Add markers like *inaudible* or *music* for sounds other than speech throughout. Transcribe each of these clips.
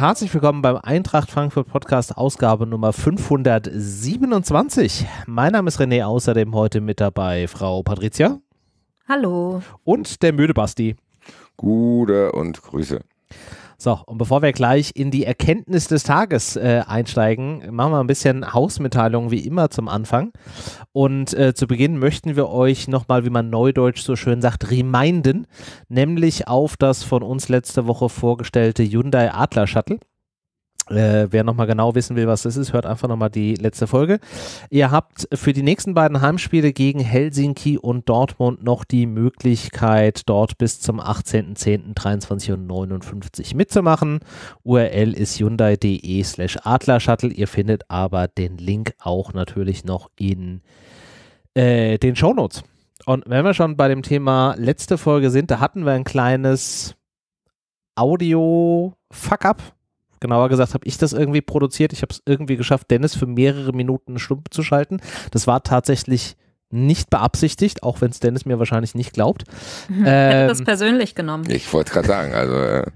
Herzlich willkommen beim Eintracht Frankfurt Podcast Ausgabe Nummer 527. Mein Name ist René, außerdem heute mit dabei Frau Patricia. Hallo. Und der müde Basti. Gute und Grüße. So, und bevor wir gleich in die Erkenntnis des Tages äh, einsteigen, machen wir ein bisschen Hausmitteilungen wie immer zum Anfang. Und äh, zu Beginn möchten wir euch nochmal, wie man neudeutsch so schön sagt, reminden, nämlich auf das von uns letzte Woche vorgestellte Hyundai Adler Shuttle. Äh, wer nochmal genau wissen will, was das ist, hört einfach nochmal die letzte Folge. Ihr habt für die nächsten beiden Heimspiele gegen Helsinki und Dortmund noch die Möglichkeit, dort bis zum 18.10.23.59 mitzumachen. URL ist hyundai.de slash adlershuttle. Ihr findet aber den Link auch natürlich noch in äh, den Shownotes. Und wenn wir schon bei dem Thema letzte Folge sind, da hatten wir ein kleines Audio-Fuck-up Genauer gesagt habe ich das irgendwie produziert. Ich habe es irgendwie geschafft, Dennis für mehrere Minuten stumpf zu schalten. Das war tatsächlich nicht beabsichtigt, auch wenn es Dennis mir wahrscheinlich nicht glaubt. *laughs* Ähm, Hätte das persönlich genommen. Ich wollte gerade sagen, also äh,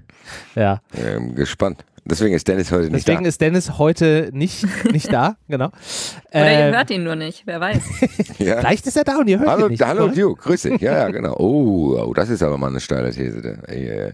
ja. Äh, gespannt. Deswegen ist Dennis heute Deswegen nicht da. Deswegen ist Dennis heute nicht, nicht da, *laughs* genau. Oder ähm, ihr hört ihn nur nicht, wer weiß. *laughs* ja. Vielleicht ist er da und ihr hört hallo, ihn nicht. Hallo Duke, grüß dich. Ja, ja, genau. Oh, oh, das ist aber mal eine steile These. Ey, ey. Äh.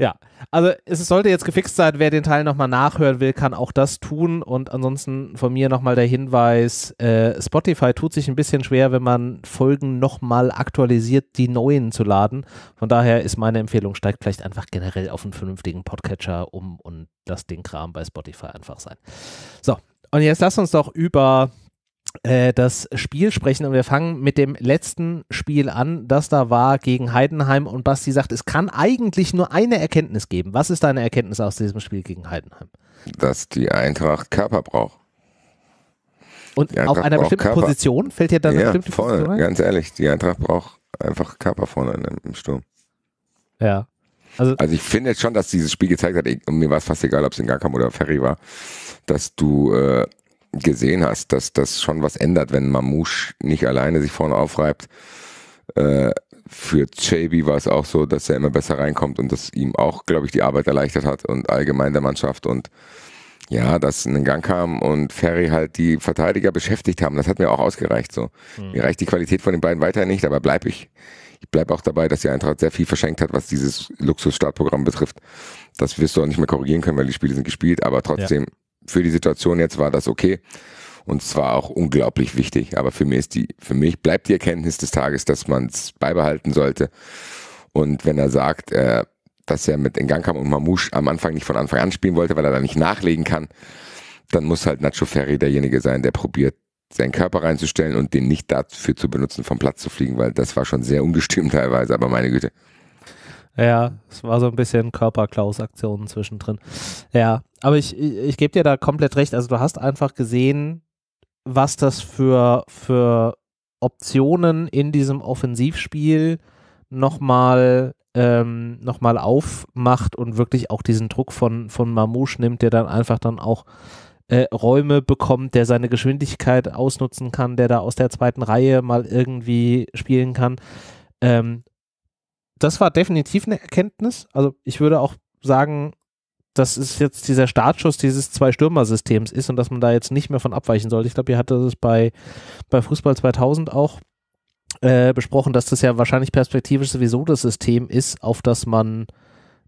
Ja, also es sollte jetzt gefixt sein. Wer den Teil nochmal nachhören will, kann auch das tun. Und ansonsten von mir nochmal der Hinweis, äh, Spotify tut sich ein bisschen schwer, wenn man Folgen nochmal aktualisiert, die neuen zu laden. Von daher ist meine Empfehlung, steigt vielleicht einfach generell auf einen vernünftigen Podcatcher um und lasst den Kram bei Spotify einfach sein. So, und jetzt lass uns doch über äh, das Spiel sprechen und wir fangen mit dem letzten Spiel an, das da war gegen Heidenheim und Basti sagt, es kann eigentlich nur eine Erkenntnis geben. Was ist deine Erkenntnis aus diesem Spiel gegen Heidenheim? Dass die Eintracht Körper braucht. Und auf einer bestimmten Körper. Position fällt dir dann ja, eine bestimmte voll, Position rein? ganz ehrlich, die Eintracht braucht einfach Körper vorne im Sturm. Ja. Also, also, ich finde jetzt schon, dass dieses Spiel gezeigt hat, eh, mir war es fast egal, ob es in Gang oder Ferry war, dass du äh, gesehen hast, dass das schon was ändert, wenn Mamouche nicht alleine sich vorne aufreibt. Äh, für JB war es auch so, dass er immer besser reinkommt und das ihm auch, glaube ich, die Arbeit erleichtert hat und allgemein der Mannschaft und ja, dass ein Gang kam und Ferry halt die Verteidiger beschäftigt haben. Das hat mir auch ausgereicht. So. Mhm. Mir reicht die Qualität von den beiden weiter nicht, aber bleibe ich. Ich bleibe auch dabei, dass die Eintracht sehr viel verschenkt hat, was dieses Luxus-Startprogramm betrifft. Das wirst du auch nicht mehr korrigieren können, weil die Spiele sind gespielt, aber trotzdem ja für die Situation jetzt war das okay. Und zwar auch unglaublich wichtig. Aber für mich ist die, für mich bleibt die Erkenntnis des Tages, dass man es beibehalten sollte. Und wenn er sagt, äh, dass er mit Ngankam und Mamouche am Anfang nicht von Anfang an spielen wollte, weil er da nicht nachlegen kann, dann muss halt Nacho Ferri derjenige sein, der probiert, seinen Körper reinzustellen und den nicht dafür zu benutzen, vom Platz zu fliegen, weil das war schon sehr ungestüm *laughs* teilweise, aber meine Güte. Ja, es war so ein bisschen Körperklaus-Aktionen zwischendrin. Ja, aber ich, ich, ich gebe dir da komplett recht. Also du hast einfach gesehen, was das für, für Optionen in diesem Offensivspiel nochmal ähm, nochmal aufmacht und wirklich auch diesen Druck von, von Mamouche nimmt, der dann einfach dann auch äh, Räume bekommt, der seine Geschwindigkeit ausnutzen kann, der da aus der zweiten Reihe mal irgendwie spielen kann. Ähm, das war definitiv eine Erkenntnis. Also ich würde auch sagen, dass es jetzt dieser Startschuss dieses Zwei-Stürmer-Systems ist und dass man da jetzt nicht mehr von abweichen sollte. Ich glaube, ihr hattet es bei, bei Fußball 2000 auch äh, besprochen, dass das ja wahrscheinlich perspektivisch sowieso das System ist, auf das man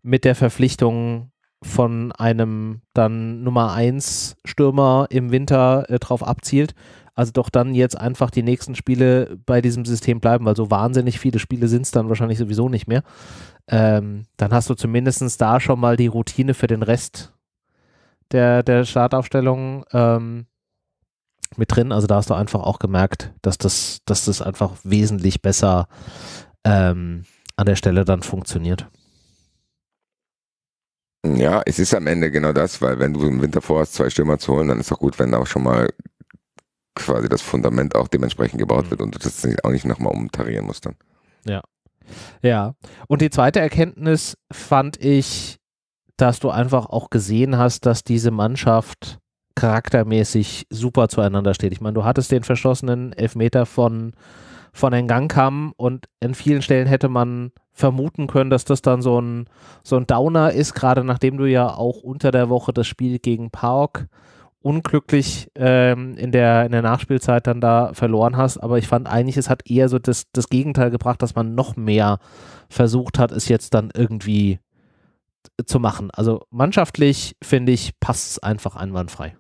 mit der Verpflichtung von einem dann Nummer 1 Stürmer im Winter äh, drauf abzielt also doch dann jetzt einfach die nächsten Spiele bei diesem System bleiben, weil so wahnsinnig viele Spiele sind es dann wahrscheinlich sowieso nicht mehr. Ähm, dann hast du zumindest da schon mal die Routine für den Rest der, der Startaufstellung ähm, mit drin. Also da hast du einfach auch gemerkt, dass das, dass das einfach wesentlich besser ähm, an der Stelle dann funktioniert. Ja, es ist am Ende genau das, weil wenn du im Winter vorhast, zwei Stürmer zu holen, dann ist doch gut, wenn auch schon mal quasi das Fundament auch dementsprechend gebaut mhm. wird und du das auch nicht nochmal umtarieren musst dann. Ja. Ja. Und die zweite Erkenntnis fand ich, dass du einfach auch gesehen hast, dass diese Mannschaft charaktermäßig super zueinander steht. Ich meine, du hattest den verschossenen Elfmeter von von Engankam und in vielen Stellen hätte man vermuten können, dass das dann so ein, so ein Downer ist, gerade nachdem du ja auch unter der Woche das Spiel gegen Park unglücklich ähm, in, der, in der Nachspielzeit dann da verloren hast. Aber ich fand eigentlich, es hat eher so das, das Gegenteil gebracht, dass man noch mehr versucht hat, es jetzt dann irgendwie zu machen. Also mannschaftlich, finde ich, passt es einfach einwandfrei.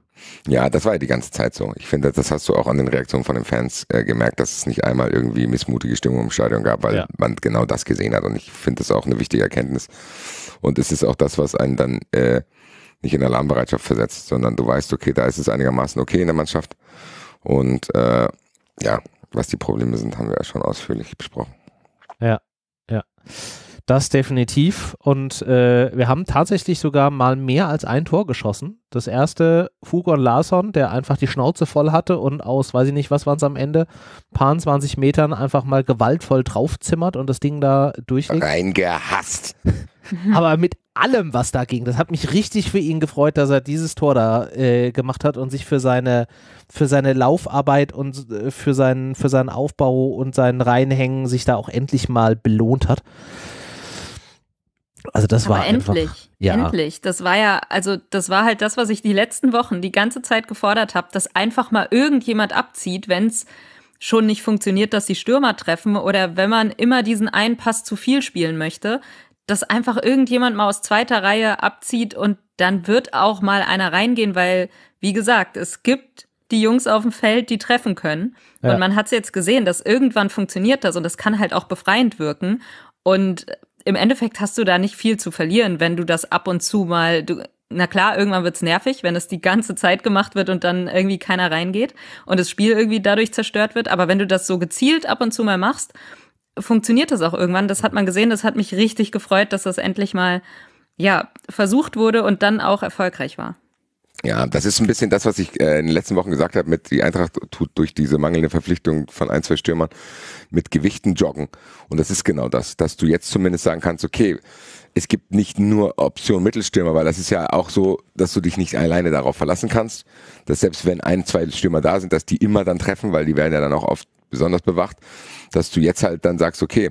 Ja, das war ja die ganze Zeit so. Ich finde, das hast du auch an den Reaktionen von den Fans äh, gemerkt, dass es nicht einmal irgendwie missmutige Stimmung im Stadion gab, weil ja. man genau das gesehen hat. Und ich finde das auch eine wichtige Erkenntnis. Und es ist auch das, was einen dann äh, nicht in Alarmbereitschaft versetzt, sondern du weißt, okay, da ist es einigermaßen okay in der Mannschaft. Und äh, ja, was die Probleme sind, haben wir ja schon ausführlich besprochen. Ja, ja. Das definitiv. Und äh, wir haben tatsächlich sogar mal mehr als ein Tor geschossen. Das erste Fugon Larsson, der einfach die Schnauze voll hatte und aus, weiß ich nicht, was waren es am Ende, paar 20 Metern einfach mal gewaltvoll draufzimmert und das Ding da durchlegt. Reingehasst mhm. *laughs* aber mit allem, was da ging. Das hat mich richtig für ihn gefreut, dass er dieses Tor da äh, gemacht hat und sich für seine, für seine Laufarbeit und äh, für, seinen, für seinen Aufbau und seinen Reinhängen sich da auch endlich mal belohnt hat. Also das Aber war endlich, einfach, ja. endlich. Das war ja, also das war halt das, was ich die letzten Wochen die ganze Zeit gefordert habe, dass einfach mal irgendjemand abzieht, wenn es schon nicht funktioniert, dass die Stürmer treffen oder wenn man immer diesen einen Pass zu viel spielen möchte, dass einfach irgendjemand mal aus zweiter Reihe abzieht und dann wird auch mal einer reingehen, weil, wie gesagt, es gibt die Jungs auf dem Feld, die treffen können. Ja. Und man hat es jetzt gesehen, dass irgendwann funktioniert das und das kann halt auch befreiend wirken. Und im Endeffekt hast du da nicht viel zu verlieren, wenn du das ab und zu mal, du, na klar, irgendwann wird's nervig, wenn es die ganze Zeit gemacht wird und dann irgendwie keiner reingeht und das Spiel irgendwie dadurch zerstört wird. Aber wenn du das so gezielt ab und zu mal machst, funktioniert das auch irgendwann. Das hat man gesehen, das hat mich richtig gefreut, dass das endlich mal ja, versucht wurde und dann auch erfolgreich war. Ja, das ist ein bisschen das, was ich äh, in den letzten Wochen gesagt habe, mit die Eintracht tut durch diese mangelnde Verpflichtung von ein, zwei Stürmern mit Gewichten joggen. Und das ist genau das, dass du jetzt zumindest sagen kannst, okay, es gibt nicht nur Option Mittelstürmer, weil das ist ja auch so, dass du dich nicht alleine darauf verlassen kannst, dass selbst wenn ein, zwei Stürmer da sind, dass die immer dann treffen, weil die werden ja dann auch oft besonders bewacht, dass du jetzt halt dann sagst, okay,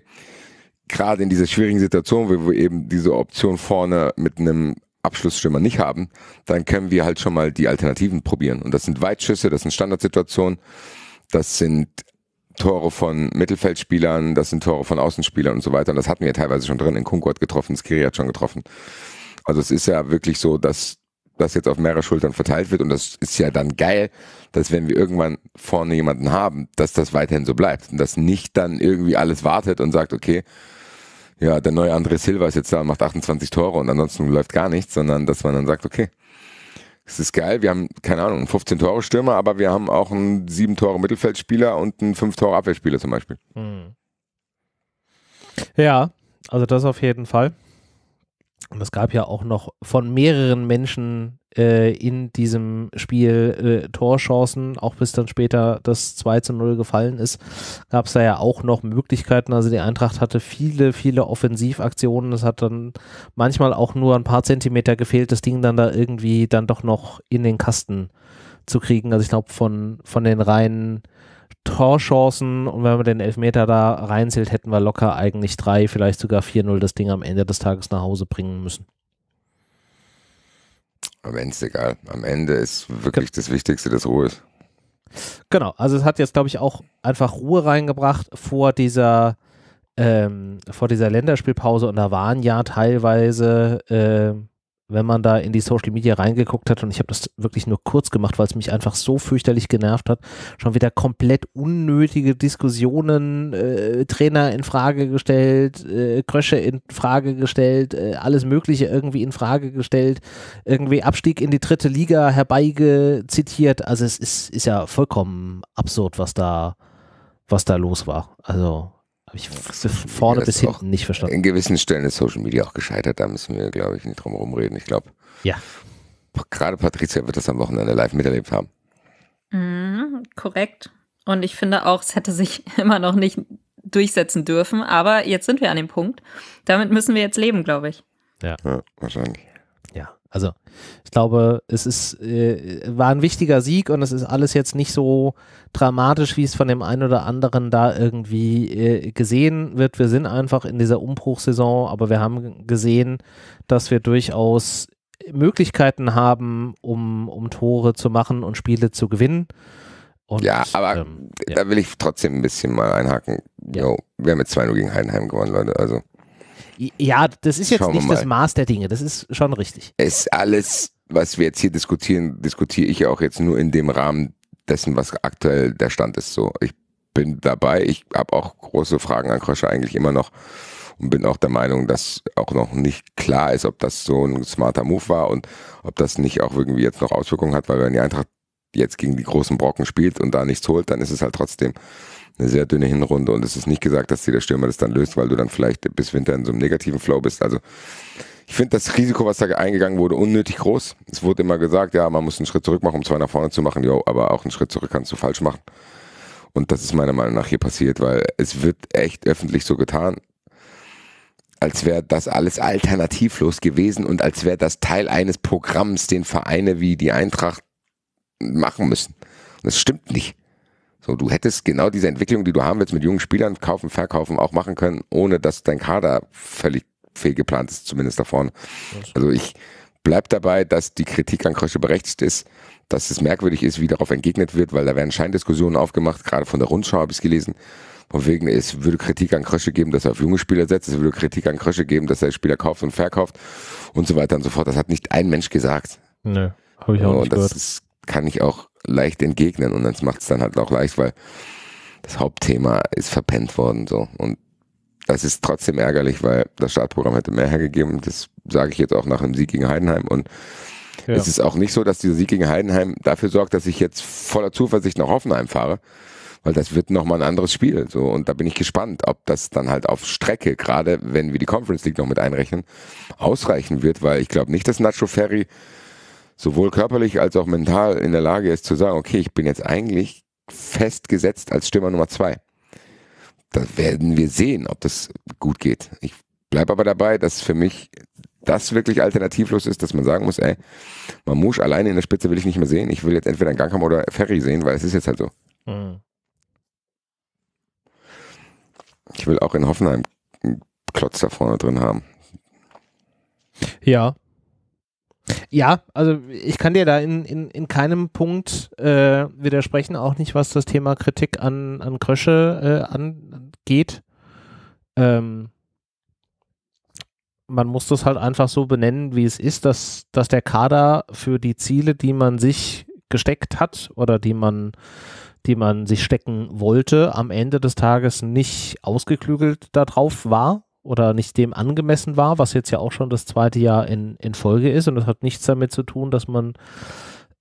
gerade in dieser schwierigen Situation, wo wir eben diese Option vorne mit einem Abschlussstürmer nicht haben, dann können wir halt schon mal die Alternativen probieren. Und das sind Weitschüsse, das sind Standardsituationen, das sind Tore von Mittelfeldspielern, das sind Tore von Außenspielern und so weiter. Und das hatten wir teilweise schon drin. In Kunku hat getroffen, Skiri hat schon getroffen. Also es ist ja wirklich so, dass das jetzt auf mehrere Schultern verteilt wird. Und das ist ja dann geil, dass wenn wir irgendwann vorne jemanden haben, dass das weiterhin so bleibt. Und dass nicht dann irgendwie alles wartet und sagt, okay, ja, der neue André Silva ist jetzt da und macht 28 Tore und ansonsten läuft gar nichts, sondern dass man dann sagt, okay, es ist geil, wir haben, keine Ahnung, einen 15-Tore-Stürmer, aber wir haben auch einen 7-Tore-Mittelfeldspieler und einen 5-Tore-Abwehrspieler zum Beispiel. Hm. Ja, also das auf jeden Fall. Und es gab ja auch noch von mehreren Menschen äh, in diesem Spiel äh, Torchancen, auch bis dann später das 2 zu 0 gefallen ist, gab es da ja auch noch Möglichkeiten. Also die Eintracht hatte viele, viele Offensivaktionen. Es hat dann manchmal auch nur ein paar Zentimeter gefehlt, das Ding dann da irgendwie dann doch noch in den Kasten zu kriegen. Also ich glaube, von, von den reinen Torchancen und wenn man den Elfmeter da reinzählt, hätten wir locker eigentlich drei, vielleicht sogar 4-0 das Ding am Ende des Tages nach Hause bringen müssen. Am Ende ist egal. Am Ende ist wirklich das Wichtigste, dass Ruhe ist. Genau, also es hat jetzt, glaube ich, auch einfach Ruhe reingebracht vor dieser, ähm, vor dieser Länderspielpause und da waren ja teilweise äh, wenn man da in die Social Media reingeguckt hat, und ich habe das wirklich nur kurz gemacht, weil es mich einfach so fürchterlich genervt hat, schon wieder komplett unnötige Diskussionen, äh, Trainer in Frage gestellt, äh, Krösche in Frage gestellt, äh, alles Mögliche irgendwie in Frage gestellt, irgendwie Abstieg in die dritte Liga herbeigezitiert. Also es ist, ist ja vollkommen absurd, was da, was da los war. Also habe ich vorne bis hinten nicht verstanden. In gewissen Stellen ist Social Media auch gescheitert, da müssen wir, glaube ich, nicht drum herum reden. Ich glaube, ja. gerade Patricia wird das am Wochenende live miterlebt haben. Mhm, korrekt. Und ich finde auch, es hätte sich *laughs* immer noch nicht durchsetzen dürfen. Aber jetzt sind wir an dem Punkt. Damit müssen wir jetzt leben, glaube ich. Ja. ja, wahrscheinlich. Also ich glaube, es ist, äh, war ein wichtiger Sieg und es ist alles jetzt nicht so dramatisch, wie es von dem einen oder anderen da irgendwie äh, gesehen wird. Wir sind einfach in dieser Umbruchssaison, aber wir haben gesehen, dass wir durchaus Möglichkeiten haben, um, um Tore zu machen und Spiele zu gewinnen. Und, ja, aber ähm, da will ich trotzdem ein bisschen mal einhaken. Ja. Yo, wir haben mit 2-0 gegen Heidenheim gewonnen, Leute. Also ja, das ist jetzt nicht das Maß der Dinge, das ist schon richtig. Es alles, was wir jetzt hier diskutieren, diskutiere ich auch jetzt nur in dem Rahmen dessen, was aktuell der Stand ist. So, ich bin dabei, ich habe auch große Fragen an Kröscher eigentlich immer noch und bin auch der Meinung, dass auch noch nicht klar ist, ob das so ein smarter Move war und ob das nicht auch irgendwie jetzt noch Auswirkungen hat, weil wenn die Eintracht jetzt gegen die großen Brocken spielt und da nichts holt, dann ist es halt trotzdem eine sehr dünne Hinrunde und es ist nicht gesagt, dass dir der Stürmer das dann löst, weil du dann vielleicht bis Winter in so einem negativen Flow bist. Also ich finde das Risiko, was da eingegangen wurde, unnötig groß. Es wurde immer gesagt, ja, man muss einen Schritt zurück machen, um zwei nach vorne zu machen, jo, aber auch einen Schritt zurück kannst du falsch machen. Und das ist meiner Meinung nach hier passiert, weil es wird echt öffentlich so getan, als wäre das alles alternativlos gewesen und als wäre das Teil eines Programms, den Vereine wie die Eintracht machen müssen. Und das stimmt nicht. So, du hättest genau diese Entwicklung, die du haben willst, mit jungen Spielern kaufen, verkaufen, auch machen können, ohne dass dein Kader völlig fehlgeplant ist, zumindest da vorne. Also ich bleib dabei, dass die Kritik an Krösche berechtigt ist, dass es merkwürdig ist, wie darauf entgegnet wird, weil da werden Scheindiskussionen aufgemacht, gerade von der Rundschau habe ich es gelesen. Von wegen, es würde Kritik an Krösche geben, dass er auf junge Spieler setzt, es würde Kritik an Krösche geben, dass er Spieler kauft und verkauft und so weiter und so fort. Das hat nicht ein Mensch gesagt. Nö, habe ich auch und nicht gehört. Das ist, kann ich auch leicht entgegnen und das macht es dann halt auch leicht, weil das Hauptthema ist verpennt worden so und das ist trotzdem ärgerlich, weil das Startprogramm hätte mehr hergegeben. Das sage ich jetzt auch nach dem Sieg gegen Heidenheim. Und ja. es ist auch nicht so, dass dieser Sieg gegen Heidenheim dafür sorgt, dass ich jetzt voller Zuversicht nach Hoffenheim fahre, weil das wird nochmal ein anderes Spiel. So und da bin ich gespannt, ob das dann halt auf Strecke, gerade wenn wir die Conference League noch mit einrechnen, ausreichen wird, weil ich glaube nicht, dass Nacho Ferry sowohl körperlich als auch mental in der Lage ist zu sagen, okay, ich bin jetzt eigentlich festgesetzt als Stürmer Nummer zwei. Da werden wir sehen, ob das gut geht. Ich bleibe aber dabei, dass für mich das wirklich alternativlos ist, dass man sagen muss, ey, Mamouche alleine in der Spitze will ich nicht mehr sehen. Ich will jetzt entweder einen Gang haben oder Ferry sehen, weil es ist jetzt halt so. Mhm. Ich will auch in Hoffenheim einen Klotz da vorne drin haben. Ja, ja, also ich kann dir da in, in, in keinem Punkt äh, widersprechen, auch nicht was das Thema Kritik an, an Krösche äh, angeht. Ähm, man muss das halt einfach so benennen, wie es ist, dass, dass der Kader für die Ziele, die man sich gesteckt hat oder die man, die man sich stecken wollte, am Ende des Tages nicht ausgeklügelt darauf war, oder nicht dem angemessen war, was jetzt ja auch schon das zweite Jahr in, in Folge ist. Und das hat nichts damit zu tun, dass man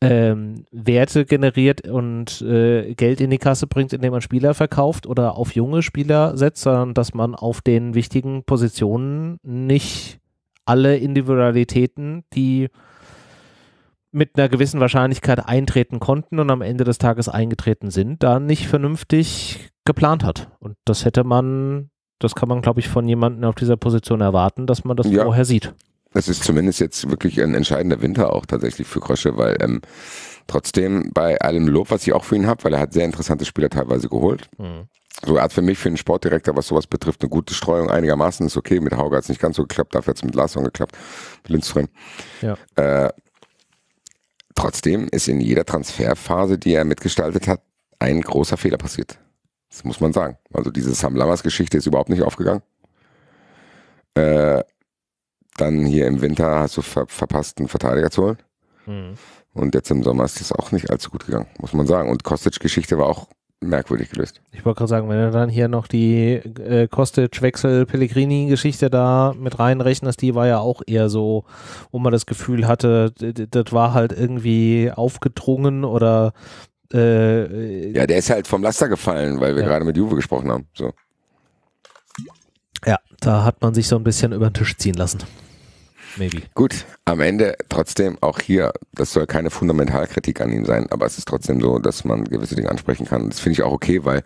ähm, Werte generiert und äh, Geld in die Kasse bringt, indem man Spieler verkauft oder auf junge Spieler setzt, sondern dass man auf den wichtigen Positionen nicht alle Individualitäten, die mit einer gewissen Wahrscheinlichkeit eintreten konnten und am Ende des Tages eingetreten sind, da nicht vernünftig geplant hat. Und das hätte man das kann man, glaube ich, von jemandem auf dieser Position erwarten, dass man das ja. vorher sieht. Es ist zumindest jetzt wirklich ein entscheidender Winter auch tatsächlich für Krösche, weil ähm, trotzdem bei allem Lob, was ich auch für ihn habe, weil er hat sehr interessante Spieler teilweise geholt. Mhm. So, er hat für mich, für einen Sportdirektor, was sowas betrifft, eine gute Streuung einigermaßen. Ist okay, mit Hauge hat es nicht ganz so geklappt, dafür hat es mit Larsson geklappt, mit Lindström. Ja. Äh, trotzdem ist in jeder Transferphase, die er mitgestaltet hat, ein großer Fehler passiert. Das muss man sagen. Also diese Sam Lammers Geschichte ist überhaupt nicht aufgegangen. Äh, dann hier im Winter hast du ver verpasst, einen Verteidiger zu holen. Mhm. Und jetzt im Sommer ist das auch nicht allzu gut gegangen, muss man sagen. Und Kostic-Geschichte war auch merkwürdig gelöst. Ich wollte gerade sagen, wenn du dann hier noch die äh, Kostic-Wechsel-Pellegrini-Geschichte da mit reinrechnest, die war ja auch eher so, wo man das Gefühl hatte, das war halt irgendwie aufgedrungen oder äh, äh, ja, der ist halt vom Laster gefallen, weil wir ja. gerade mit Juve gesprochen haben. So. Ja, da hat man sich so ein bisschen über den Tisch ziehen lassen. Maybe. Gut, am Ende trotzdem auch hier, das soll keine Fundamentalkritik an ihm sein, aber es ist trotzdem so, dass man gewisse Dinge ansprechen kann. Das finde ich auch okay, weil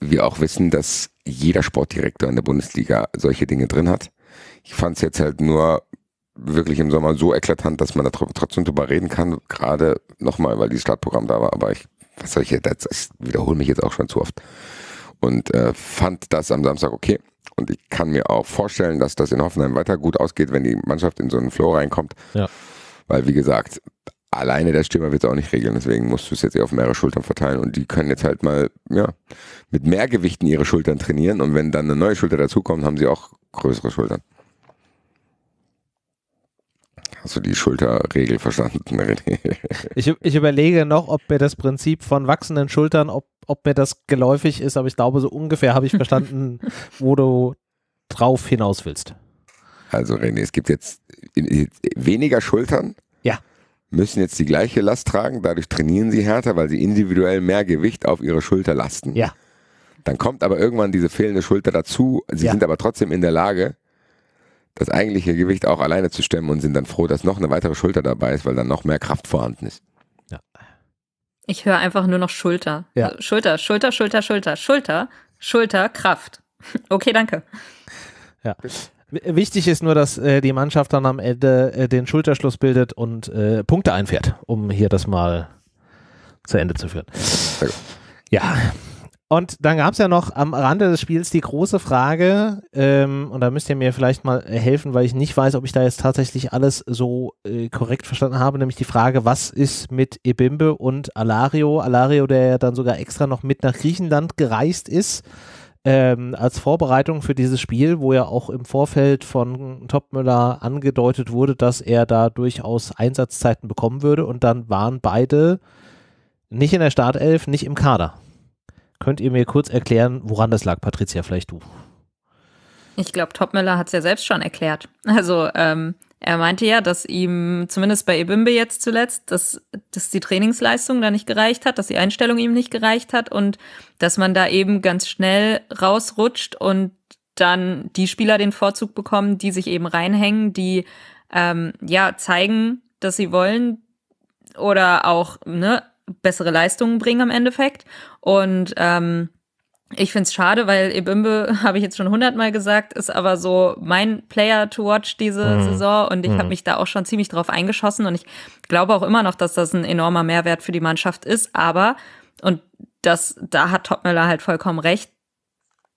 wir auch wissen, dass jeder Sportdirektor in der Bundesliga solche Dinge drin hat. Ich fand es jetzt halt nur wirklich im Sommer so eklatant, dass man da trotzdem drüber reden kann. Gerade nochmal, weil dieses Startprogramm da war. Aber ich, was soll ich jetzt, ich wiederhole mich jetzt auch schon zu oft. Und äh, fand das am Samstag okay. Und ich kann mir auch vorstellen, dass das in Hoffenheim weiter gut ausgeht, wenn die Mannschaft in so einen Flow reinkommt. Ja. Weil, wie gesagt, alleine der Stürmer wird es auch nicht regeln. Deswegen musst du es jetzt eher auf mehrere Schultern verteilen. Und die können jetzt halt mal ja, mit mehr Gewichten ihre Schultern trainieren. Und wenn dann eine neue Schulter dazukommt, haben sie auch größere Schultern. Hast du die Schulterregel verstanden, René? Ich, ich überlege noch, ob mir das Prinzip von wachsenden Schultern, ob, ob mir das geläufig ist, aber ich glaube, so ungefähr habe ich *laughs* verstanden, wo du drauf hinaus willst. Also René, es gibt jetzt weniger Schultern. Ja. Müssen jetzt die gleiche Last tragen, dadurch trainieren sie härter, weil sie individuell mehr Gewicht auf ihre Schulter lasten. Ja. Dann kommt aber irgendwann diese fehlende Schulter dazu. Sie ja. sind aber trotzdem in der Lage, das eigentliche Gewicht auch alleine zu stemmen und sind dann froh, dass noch eine weitere Schulter dabei ist, weil dann noch mehr Kraft vorhanden ist. Ja. Ich höre einfach nur noch Schulter. Ja. Also Schulter, Schulter, Schulter, Schulter, Schulter, Schulter, Kraft. *laughs* Okay, danke. Ja. Wichtig ist nur, dass äh, die Mannschaft dann am Ende äh, den Schulterschluss bildet und äh, Punkte einfährt, um hier das mal zu Ende zu führen. Ja, und dann gab es ja noch am Rande des Spiels die große Frage, ähm, und da müsst ihr mir vielleicht mal helfen, weil ich nicht weiß, ob ich da jetzt tatsächlich alles so äh, korrekt verstanden habe, nämlich die Frage, was ist mit Ebimbe und Alario? Alario, der ja dann sogar extra noch mit nach Griechenland gereist ist, ähm, als Vorbereitung für dieses Spiel, wo ja auch im Vorfeld von Topmüller angedeutet wurde, dass er da durchaus Einsatzzeiten bekommen würde, und dann waren beide nicht in der Startelf, nicht im Kader. Könnt ihr mir kurz erklären, woran das lag, Patricia, vielleicht du? Ich glaube, Topmiller hat es ja selbst schon erklärt. Also ähm, er meinte ja, dass ihm zumindest bei Ebimbe jetzt zuletzt, dass, dass die Trainingsleistung da nicht gereicht hat, dass die Einstellung ihm nicht gereicht hat und dass man da eben ganz schnell rausrutscht und dann die Spieler den Vorzug bekommen, die sich eben reinhängen, die ähm, ja zeigen, dass sie wollen oder auch ne, bessere Leistungen bringen im Endeffekt. Und ähm, ich find's schade, weil Ebimbe, *laughs* habe ich jetzt schon hundertmal gesagt, ist aber so mein Player to watch diese mhm. Saison und ich mhm. habe mich da auch schon ziemlich drauf eingeschossen und ich glaube auch immer noch, dass das ein enormer Mehrwert für die Mannschaft ist, aber und das, da hat Topmüller halt vollkommen recht,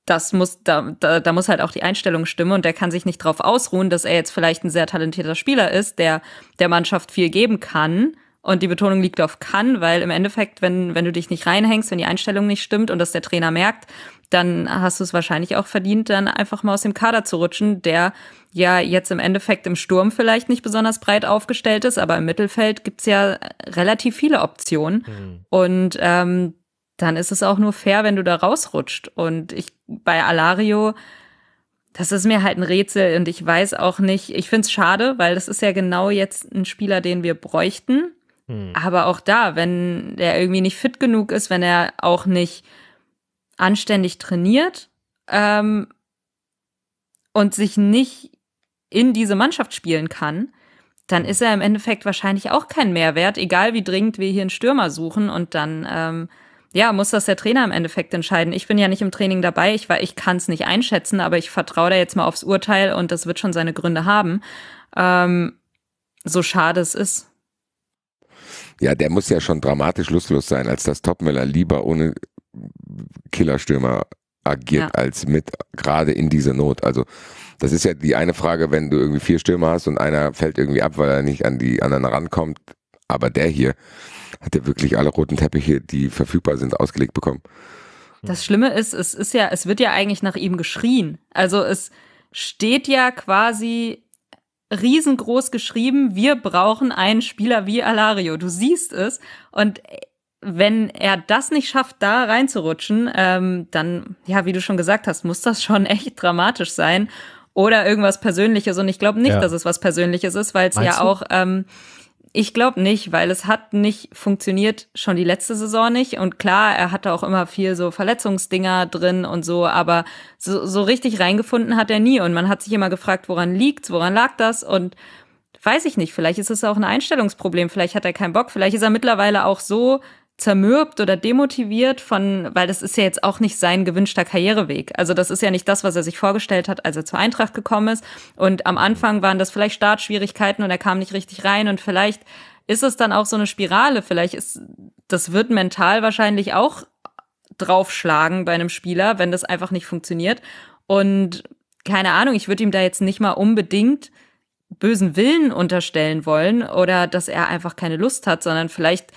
das muss, da, da, da muss halt auch die Einstellung stimmen und der kann sich nicht drauf ausruhen, dass er jetzt vielleicht ein sehr talentierter Spieler ist, der der Mannschaft viel geben kann, und die Betonung liegt auf kann, weil im Endeffekt, wenn, wenn du dich nicht reinhängst, wenn die Einstellung nicht stimmt und das der Trainer merkt, dann hast du es wahrscheinlich auch verdient, dann einfach mal aus dem Kader zu rutschen, der ja jetzt im Endeffekt im Sturm vielleicht nicht besonders breit aufgestellt ist, aber im Mittelfeld gibt's ja relativ viele Optionen. Mhm. Und ähm, dann ist es auch nur fair, wenn du da rausrutscht. Und ich bei Alario, das ist mir halt ein Rätsel und ich weiß auch nicht, ich find's schade, weil das ist ja genau jetzt ein Spieler, den wir bräuchten. Hm. Aber auch da, wenn der irgendwie nicht fit genug ist, wenn er auch nicht anständig trainiert ähm, und sich nicht in diese Mannschaft spielen kann, dann ist er im Endeffekt wahrscheinlich auch kein Mehrwert, egal wie dringend wir hier einen Stürmer suchen. Und dann, ähm, ja, muss das der Trainer im Endeffekt entscheiden. Ich bin ja nicht im Training dabei, ich, ich kann es nicht einschätzen, aber ich vertraue da jetzt mal aufs Urteil und das wird schon seine Gründe haben. Ähm, so schade es ist. Ja, der muss ja schon dramatisch lustlos sein, als dass Topmüller lieber ohne Killerstürmer agiert ja. als mit, gerade in dieser Not. Also das ist ja die eine Frage, wenn du irgendwie vier Stürmer hast und einer fällt irgendwie ab, weil er nicht an die anderen rankommt. Aber der hier hat ja wirklich alle roten Teppiche, die verfügbar sind, ausgelegt bekommen. Das Schlimme ist, es ist ja, es wird ja eigentlich nach ihm geschrien. Also es steht ja quasi riesengroß geschrieben, wir brauchen einen Spieler wie Alario. Du siehst es. Und äh, wenn er das nicht schafft, da reinzurutschen, ähm, dann, ja, wie du schon gesagt hast, muss das schon *laughs* echt dramatisch sein. Oder irgendwas Persönliches. Und ich glaube nicht, ja. dass es was Persönliches ist, weil es ja auch ähm, ich glaube nicht, weil es hat nicht funktioniert, schon die letzte Saison nicht. Und klar, er hatte auch immer viel so Verletzungsdinger drin und so, aber so, so richtig reingefunden hat er nie. Und man hat sich immer gefragt, woran liegt's, woran lag das? Und weiß ich nicht, vielleicht ist es auch ein Einstellungsproblem, vielleicht hat er keinen Bock, vielleicht ist er mittlerweile auch so zermürbt oder demotiviert von, weil das ist ja jetzt auch nicht sein gewünschter Karriereweg. Also das ist ja nicht das, was er sich vorgestellt hat, als er zur Eintracht gekommen ist. Und am Anfang waren das vielleicht Startschwierigkeiten und er kam nicht richtig rein und vielleicht ist es dann auch so eine Spirale. Vielleicht ist, das wird mental wahrscheinlich auch draufschlagen bei einem Spieler, wenn das einfach nicht funktioniert. Und keine Ahnung, ich würde ihm da jetzt nicht mal unbedingt bösen Willen unterstellen wollen oder dass er einfach keine Lust hat, sondern vielleicht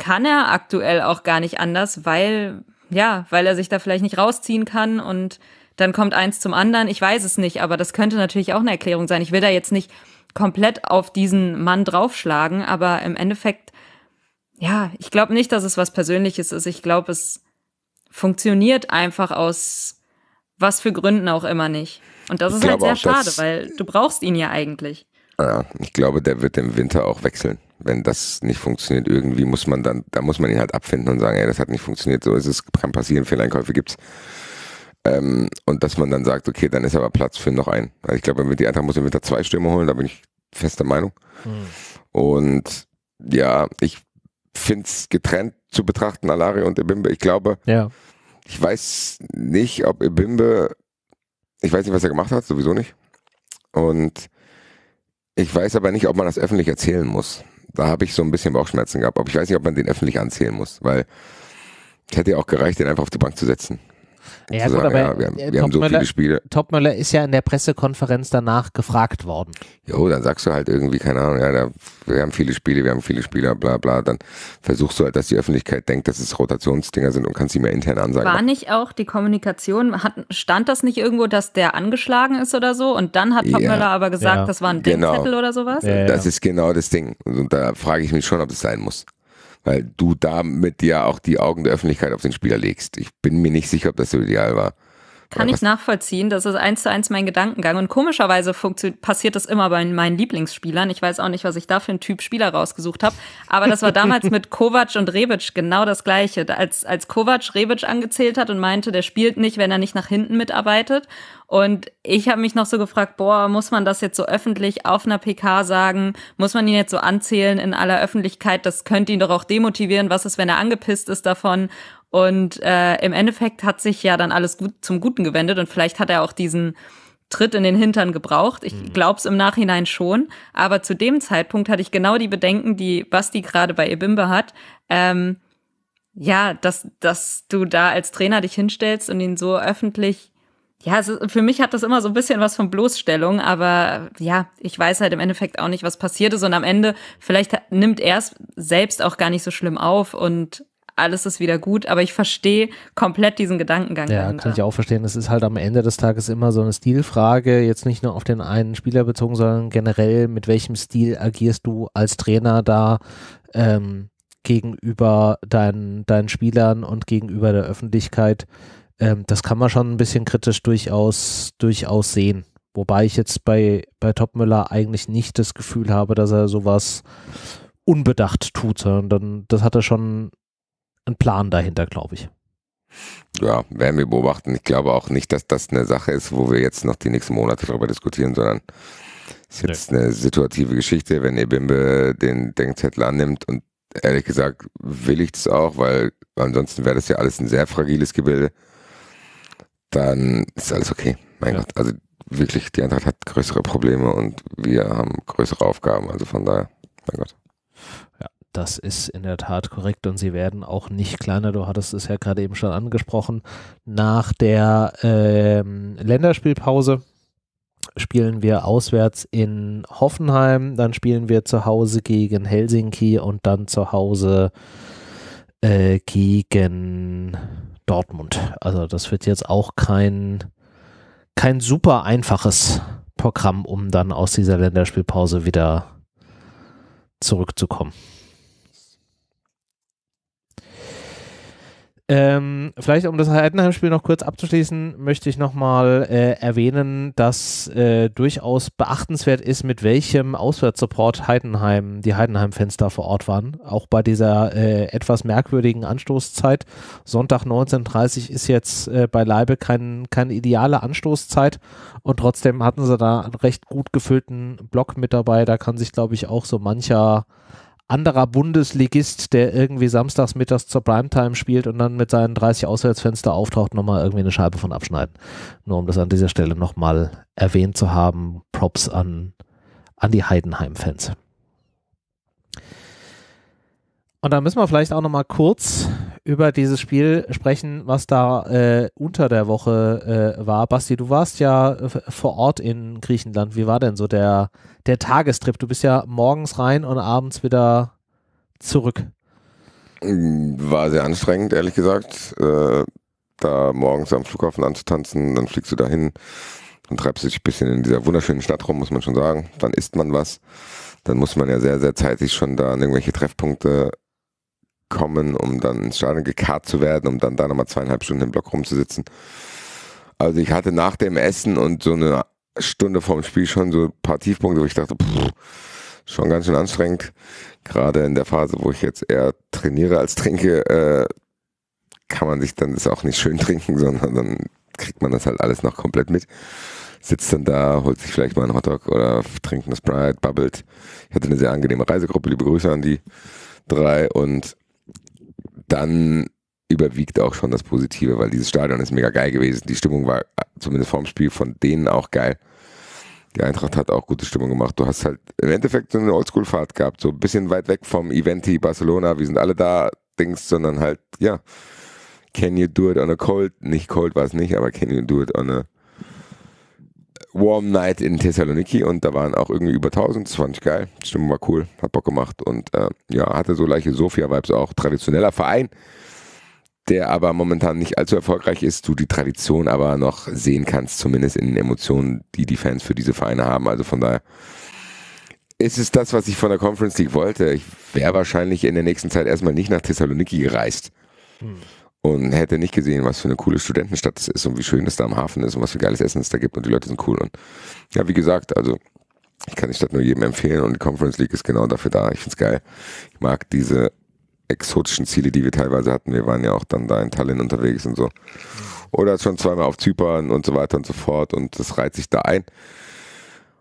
kann er aktuell auch gar nicht anders, weil, ja, weil er sich da vielleicht nicht rausziehen kann und dann kommt eins zum anderen. Ich weiß es nicht, aber das könnte natürlich auch eine Erklärung sein. Ich will da jetzt nicht komplett auf diesen Mann draufschlagen, aber im Endeffekt, ja, ich glaube nicht, dass es was Persönliches ist. Ich glaube, es funktioniert einfach aus was für Gründen auch immer nicht. Und das ist halt sehr auch, schade, weil du brauchst ihn ja eigentlich. Ja, ich glaube, der wird im Winter auch wechseln wenn das nicht funktioniert, irgendwie muss man dann, da muss man ihn halt abfinden und sagen, ey, das hat nicht funktioniert, so ist es, kann passieren, Fehleinkäufe gibt's. Ähm, und dass man dann sagt, okay, dann ist aber Platz für noch einen. Also ich glaube, die Eintracht muss mit der zwei Stürmer holen, da bin ich fester Meinung. Mhm. Und ja, ich finde es getrennt zu betrachten, Alari und Ebimbe. Ich glaube, ja. ich weiß nicht, ob Ebimbe, ich weiß nicht, was er gemacht hat, sowieso nicht. Und ich weiß aber nicht, ob man das öffentlich erzählen muss da habe ich so ein bisschen Bauchschmerzen gehabt. Aber ich weiß nicht, ob man den öffentlich anzählen muss, weil es hätte ja auch gereicht, den einfach auf die Bank zu setzen ja, gut, sagen, ja, wir haben, äh, wir haben so viele Spiele. Topmöller ist ja in der Pressekonferenz danach gefragt worden. Jo, dann sagst du halt irgendwie, keine Ahnung, ja, da, wir haben viele Spiele, wir haben viele Spieler, bla bla. Dann versuchst du halt, dass die Öffentlichkeit denkt, dass es Rotationsdinger sind und kannst sie mir intern ansagen. War nicht auch die Kommunikation, hat, stand das nicht irgendwo, dass der angeschlagen ist oder so? Und dann hat Topmöller ja. aber gesagt, das war ein Dingzettel genau. oder sowas? Das ist genau das Ding. Und da frage ich mich schon, ob das sein muss weil du damit ja auch die Augen der Öffentlichkeit auf den Spieler legst. Ich bin mir nicht sicher, ob das so ideal war. Kann ich nachvollziehen. Das ist eins zu eins mein Gedankengang. Und komischerweise passiert das immer bei meinen Lieblingsspielern. Ich weiß auch nicht, was ich da für einen Typ Spieler rausgesucht habe. Aber das war damals *laughs* mit Kovac und Rebic genau das Gleiche. Als, als Kovac Rebic angezählt hat und meinte, der spielt nicht, wenn er nicht nach hinten mitarbeitet. Und ich habe mich noch so gefragt, boah, muss man das jetzt so öffentlich auf einer PK sagen? Muss man ihn jetzt so anzählen in aller Öffentlichkeit? Das könnte ihn doch auch demotivieren. Was ist, wenn er angepisst ist davon? Und äh, im Endeffekt hat sich ja dann alles gut zum Guten gewendet und vielleicht hat er auch diesen Tritt in den Hintern gebraucht. Ich mhm. glaub's im Nachhinein schon. Aber zu dem Zeitpunkt hatte ich genau die Bedenken, die Basti gerade bei Ebimbe hat. Ähm, ja, dass, dass du da als Trainer dich hinstellst und ihn so öffentlich. Ja, ist, für mich hat das immer so ein bisschen was von Bloßstellung, aber ja, ich weiß halt im Endeffekt auch nicht, was passiert ist. Und am Ende, vielleicht nimmt er es selbst auch gar nicht so schlimm auf und alles ist wieder gut, aber ich verstehe komplett diesen Gedankengang. Ja, dahinter. kann ich auch verstehen. Es ist halt am Ende des Tages immer so eine Stilfrage, jetzt nicht nur auf den einen Spieler bezogen, sondern generell, mit welchem Stil agierst du als Trainer da ähm, gegenüber deinen, deinen Spielern und gegenüber der Öffentlichkeit? Ähm, das kann man schon ein bisschen kritisch durchaus, durchaus sehen. Wobei ich jetzt bei, bei Topmüller eigentlich nicht das Gefühl habe, dass er sowas unbedacht tut, sondern das hat er schon ein Plan dahinter, glaube ich. Ja, werden wir beobachten. Ich glaube auch nicht, dass das eine Sache ist, wo wir jetzt noch die nächsten Monate darüber diskutieren, sondern es ist jetzt nee. eine situative Geschichte, wenn ihr Bimbe den Denkzettel annimmt und ehrlich gesagt will ich das auch, weil ansonsten wäre das ja alles ein sehr fragiles Gebilde, dann ist alles okay. Mein ja. Gott, also wirklich, die Eintracht hat größere Probleme und wir haben größere Aufgaben, also von daher, mein Gott. Ja. Das ist in der Tat korrekt und sie werden auch nicht kleiner. Du hattest es ja gerade eben schon angesprochen. Nach der ähm, Länderspielpause spielen wir auswärts in Hoffenheim, dann spielen wir zu Hause gegen Helsinki und dann zu Hause äh, gegen Dortmund. Also das wird jetzt auch kein, kein super einfaches Programm, um dann aus dieser Länderspielpause wieder zurückzukommen. Ähm, vielleicht, um das Heidenheim-Spiel noch kurz abzuschließen, möchte ich nochmal äh, erwähnen, dass äh, durchaus beachtenswert ist, mit welchem Auswärtssupport Heidenheim, die Heidenheim-Fans da vor Ort waren. Auch bei dieser äh, etwas merkwürdigen Anstoßzeit. Sonntag 19.30 Uhr ist jetzt äh, beileibe kein, keine ideale Anstoßzeit und trotzdem hatten sie da einen recht gut gefüllten Block mit dabei. Da kann sich, glaube ich, auch so mancher anderer Bundesligist, der irgendwie samstags mittags zur Primetime spielt und dann mit seinen 30 Auswärtsfenster auftaucht, nochmal irgendwie eine Scheibe von abschneiden. Nur um das an dieser Stelle nochmal erwähnt zu haben. Props an, an die Heidenheim-Fans. Und da müssen wir vielleicht auch nochmal kurz über dieses Spiel sprechen, was da äh, unter der Woche äh, war. Basti, du warst ja äh, vor Ort in Griechenland. Wie war denn so der, der Tagestrip? Du bist ja morgens rein und abends wieder zurück. Mm, war sehr anstrengend, ehrlich gesagt. Äh, da morgens am Flughafen anzutanzen, dann fliegst du dahin und treibst dich ein bisschen in dieser wunderschönen Stadt rum, muss man schon sagen. Dann isst man was. Dann muss man ja sehr, sehr zeitig schon da an irgendwelche Treffpunkte gekommen, um dann ins Stadion gekarrt zu werden, um dann da nochmal zweieinhalb Stunden im Block rumzusitzen. Also ich hatte nach dem Essen und so eine Stunde vorm Spiel schon so ein paar Tiefpunkte, wo ich dachte, pff, schon ganz schön anstrengend. Gerade in der Phase, wo ich jetzt eher trainiere als trinke, äh, kann man sich dann das auch nicht schön trinken, *laughs* sondern dann kriegt man das halt alles noch komplett mit. Sitzt dann da, holt sich vielleicht mal einen Hotdog oder trinkt eine Sprite, bubbelt. Ich hatte eine sehr angenehme Reisegruppe, liebe Grüße an die drei und dann überwiegt auch schon das Positive, weil dieses Stadion ist mega geil gewesen. Die Stimmung war zumindest vorm Spiel von denen auch geil. Die Eintracht hat auch gute Stimmung gemacht. Du hast halt im Endeffekt so eine Oldschool-Fahrt gehabt, so ein bisschen weit weg vom Eventi Barcelona, wir sind alle da, Dings, sondern halt, ja, can you do it on a cold, nicht cold war es nicht, aber can you do it on a Warm Night in Thessaloniki und da waren auch irgendwie über 1000. Das fand ich geil. Die war cool, hat Bock gemacht und äh, ja, hatte so leichte Sofia-Vibes auch. Traditioneller Verein, der aber momentan nicht allzu erfolgreich ist. Du die Tradition aber noch sehen kannst, zumindest in den Emotionen, die die Fans für diese Vereine haben. Also von daher ist es das, was ich von der Conference League wollte. Ich wäre wahrscheinlich in der nächsten Zeit erstmal nicht nach Thessaloniki gereist. Hm und hätte nicht gesehen, was für eine coole Studentenstadt es ist und wie schön es da am Hafen ist und was für geiles Essen es da gibt und die Leute sind cool. Und ja, wie gesagt, also ich kann die Stadt nur jedem empfehlen und die Conference League ist genau dafür da. Ich find's geil. Ich mag diese exotischen Ziele, die wir teilweise hatten. Wir waren ja auch dann da in Tallinn unterwegs und so. Oder schon zweimal auf Zypern und so weiter und so fort und das reiht sich da ein.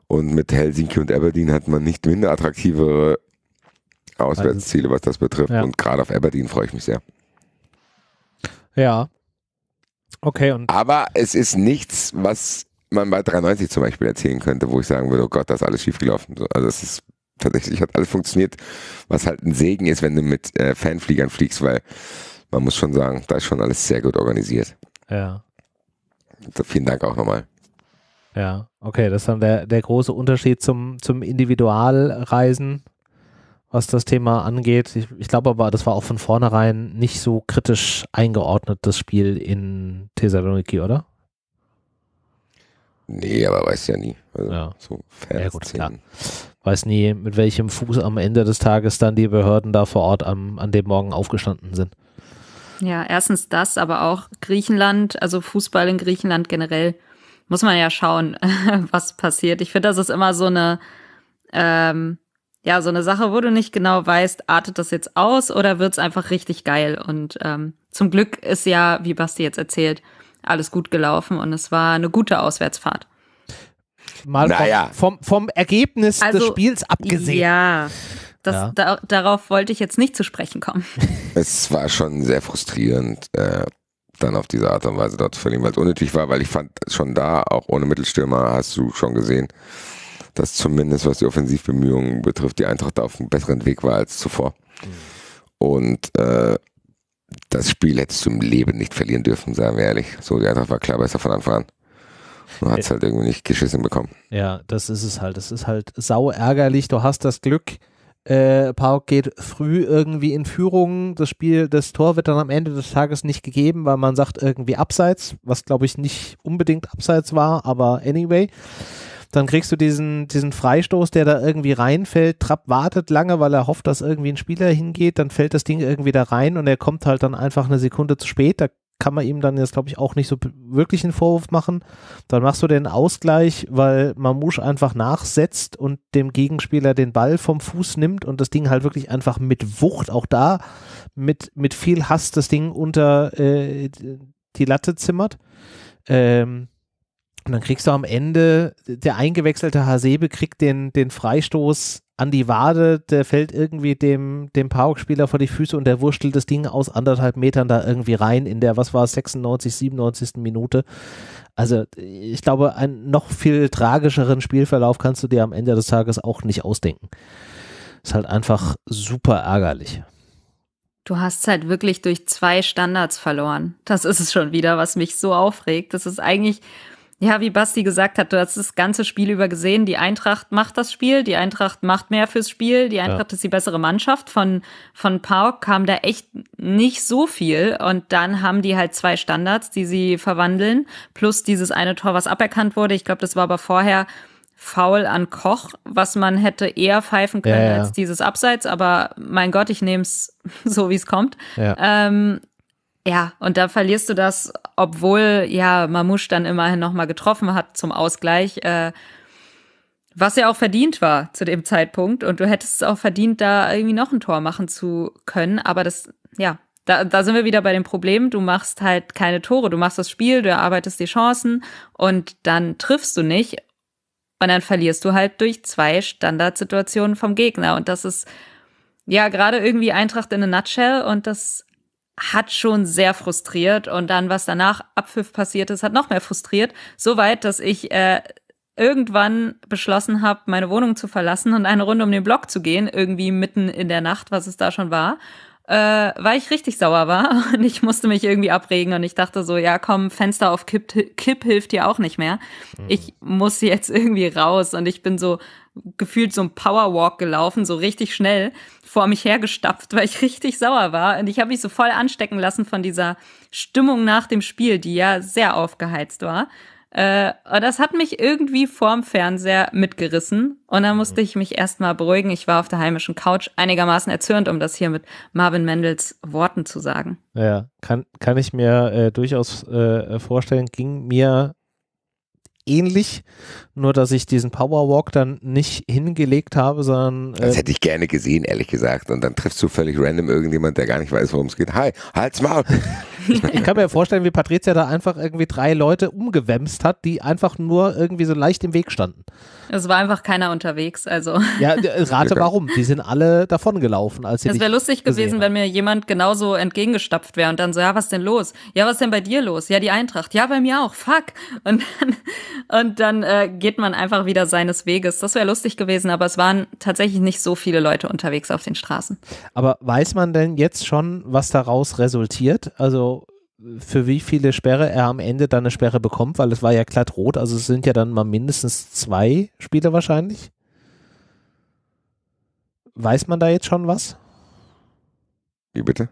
Und mit Helsinki und Aberdeen hat man nicht minder attraktivere Auswärtsziele, was das betrifft. Ja. Und gerade auf Aberdeen freue ich mich sehr. Ja. Okay. Und Aber es ist nichts, was man bei 93 zum Beispiel erzählen könnte, wo ich sagen würde, oh Gott, das ist alles schiefgelaufen. Also es ist tatsächlich hat alles funktioniert, was halt ein Segen ist, wenn du mit äh, Fanfliegern fliegst, weil man muss schon sagen, da ist schon alles sehr gut organisiert. Ja. So, vielen Dank auch nochmal. Ja, okay, das ist dann der, der große Unterschied zum, zum Individualreisen was das Thema angeht. Ich, ich glaube aber, das war auch von vornherein nicht so kritisch eingeordnet, das Spiel in Thessaloniki, oder? Nee, aber weiß ja nie. Also ja. So ja, gut, klar. Weiß nie, mit welchem Fuß am Ende des Tages dann die Behörden da vor Ort am, an dem Morgen aufgestanden sind. Ja, erstens das, aber auch Griechenland, also Fußball in Griechenland generell, muss man ja schauen, *laughs* was passiert. Ich finde, das ist immer so eine, ähm, ja, so eine Sache, wo du nicht genau weißt, artet das jetzt aus oder wird es einfach richtig geil? Und ähm, zum Glück ist ja, wie Basti jetzt erzählt, alles gut gelaufen und es war eine gute Auswärtsfahrt. Mal naja. vom, vom, Ergebnis also, des Spiels abgesehen. Ja, das, ja. Da, darauf wollte ich jetzt nicht zu sprechen kommen. *laughs* Es war schon sehr frustrierend, äh, dann auf diese Art und Weise dort zu verlieren, weil es unnötig war, weil ich fand, schon da, auch ohne Mittelstürmer, hast du schon gesehen, dass zumindest was die Offensivbemühungen betrifft, die Eintracht da auf einem besseren Weg war als zuvor. Mhm. Und äh, das Spiel hättest du im Leben nicht verlieren dürfen, sagen wir ehrlich. So, die Eintracht war klar besser von Anfang an. Man hat es halt irgendwie nicht geschissen bekommen. Ja, das ist es halt. Das ist halt sau ärgerlich. Du hast das Glück, äh, Park geht früh irgendwie in Führung. Das Spiel, das Tor wird dann am Ende des Tages nicht gegeben, weil man sagt irgendwie abseits, was glaube ich nicht unbedingt abseits war, aber anyway dann kriegst du diesen, diesen Freistoß, der da irgendwie reinfällt. Trapp wartet lange, weil er hofft, dass irgendwie ein Spieler hingeht, dann fällt das Ding irgendwie da rein und er kommt halt dann einfach eine Sekunde zu spät. Da kann man ihm dann jetzt, glaube ich, auch nicht so wirklich einen Vorwurf machen. Dann machst du den Ausgleich, weil Mamouche einfach nachsetzt und dem Gegenspieler den Ball vom Fuß nimmt und das Ding halt wirklich einfach mit Wucht, auch da mit, mit viel Hass das Ding unter äh, die Latte zimmert. Ähm, und dann kriegst du am Ende, der eingewechselte Hasebe kriegt den, den Freistoß an die Wade, der fällt irgendwie dem, dem Park-Spieler vor die Füße und der wurstelt das Ding aus anderthalb Metern da irgendwie rein in der, was war es, 96, 97. Minute. Also ich glaube, einen noch viel tragischeren Spielverlauf kannst du dir am Ende des Tages auch nicht ausdenken. Ist halt einfach super ärgerlich. Du hast halt wirklich durch zwei Standards verloren. Das ist es schon wieder, was mich so aufregt. Das ist eigentlich, ja, wie Basti gesagt hat, du hast das ganze Spiel über gesehen. Die Eintracht macht das Spiel, die Eintracht macht mehr fürs Spiel, die Eintracht ja. ist die bessere Mannschaft. Von, von Park kam da echt nicht so viel. Und dann haben die halt zwei Standards, die sie verwandeln, plus dieses eine Tor, was aberkannt wurde. Ich glaube, das war aber vorher faul an Koch, was man hätte eher pfeifen können ja, ja. als dieses Abseits. Aber mein Gott, ich nehme es *laughs* so, wie es kommt. Ähm, ja, und da verlierst du das, obwohl ja Mamouche dann immerhin nochmal getroffen hat zum Ausgleich, äh, was ja auch verdient war zu dem Zeitpunkt. Und du hättest es auch verdient, da irgendwie noch ein Tor machen zu können. Aber das, ja, da, da sind wir wieder bei dem Problem, du machst halt keine Tore, du machst das Spiel, du erarbeitest die Chancen und dann triffst du nicht. Und dann verlierst du halt durch zwei Standardsituationen vom Gegner. Und das ist ja gerade irgendwie Eintracht in a nutshell und das hat schon sehr frustriert und dann, was danach Abpfiff passiert ist, hat noch mehr frustriert. Soweit, dass ich äh, irgendwann beschlossen habe, meine Wohnung zu verlassen und eine Runde um den Block zu gehen, irgendwie mitten in der Nacht, was es da schon war, äh, weil ich richtig sauer war *laughs* und ich musste mich irgendwie abregen und ich dachte so, ja komm, Fenster auf Kipp, Kipp hilft dir auch nicht mehr. Mhm. Ich muss jetzt irgendwie raus und ich bin so gefühlt so ein Powerwalk gelaufen, so richtig schnell vor mich hergestapft, weil ich *laughs* richtig sauer war. Und ich habe mich so voll anstecken lassen von dieser Stimmung nach dem Spiel, die ja sehr aufgeheizt war. Äh, das hat mich irgendwie vorm Fernseher mitgerissen. Und dann musste ich mich erstmal beruhigen. Ich war auf der heimischen Couch einigermaßen erzürnt, um das hier mit Marvin Mendels Worten zu sagen. Ja, kann, kann ich mir äh, durchaus äh, vorstellen, ging mir ähnlich, nur dass ich diesen Powerwalk dann nicht hingelegt habe, sondern. Äh das hätte ich gerne gesehen, ehrlich gesagt. Und dann triffst du völlig random irgendjemand, der gar nicht weiß, worum es geht. Hi, halt's mal! *laughs* ich kann mir vorstellen, wie Patricia da einfach irgendwie drei Leute umgewemst hat, die einfach nur irgendwie so leicht im Weg standen. Es war einfach keiner unterwegs, also. Ja, äh, *laughs* rate warum. Die sind alle davon gelaufen. Als sie es wäre lustig gewesen, wenn mir jemand genauso entgegengestapft wäre und dann so, ja, was denn los? Ja, was denn bei dir los? Ja, die Eintracht. Ja, bei mir auch. Fuck. Und dann, und dann äh, geht man einfach wieder seines Weges. Das wäre lustig gewesen, aber es waren tatsächlich nicht so viele Leute unterwegs auf den Straßen. Aber weiß man denn jetzt schon, was daraus resultiert? Also für wie viele Sperre er am Ende dann eine Sperre bekommt, weil es war ja glatt rot, also es sind ja dann mal mindestens zwei Spiele wahrscheinlich. Weiß man da jetzt schon was? Wie bitte?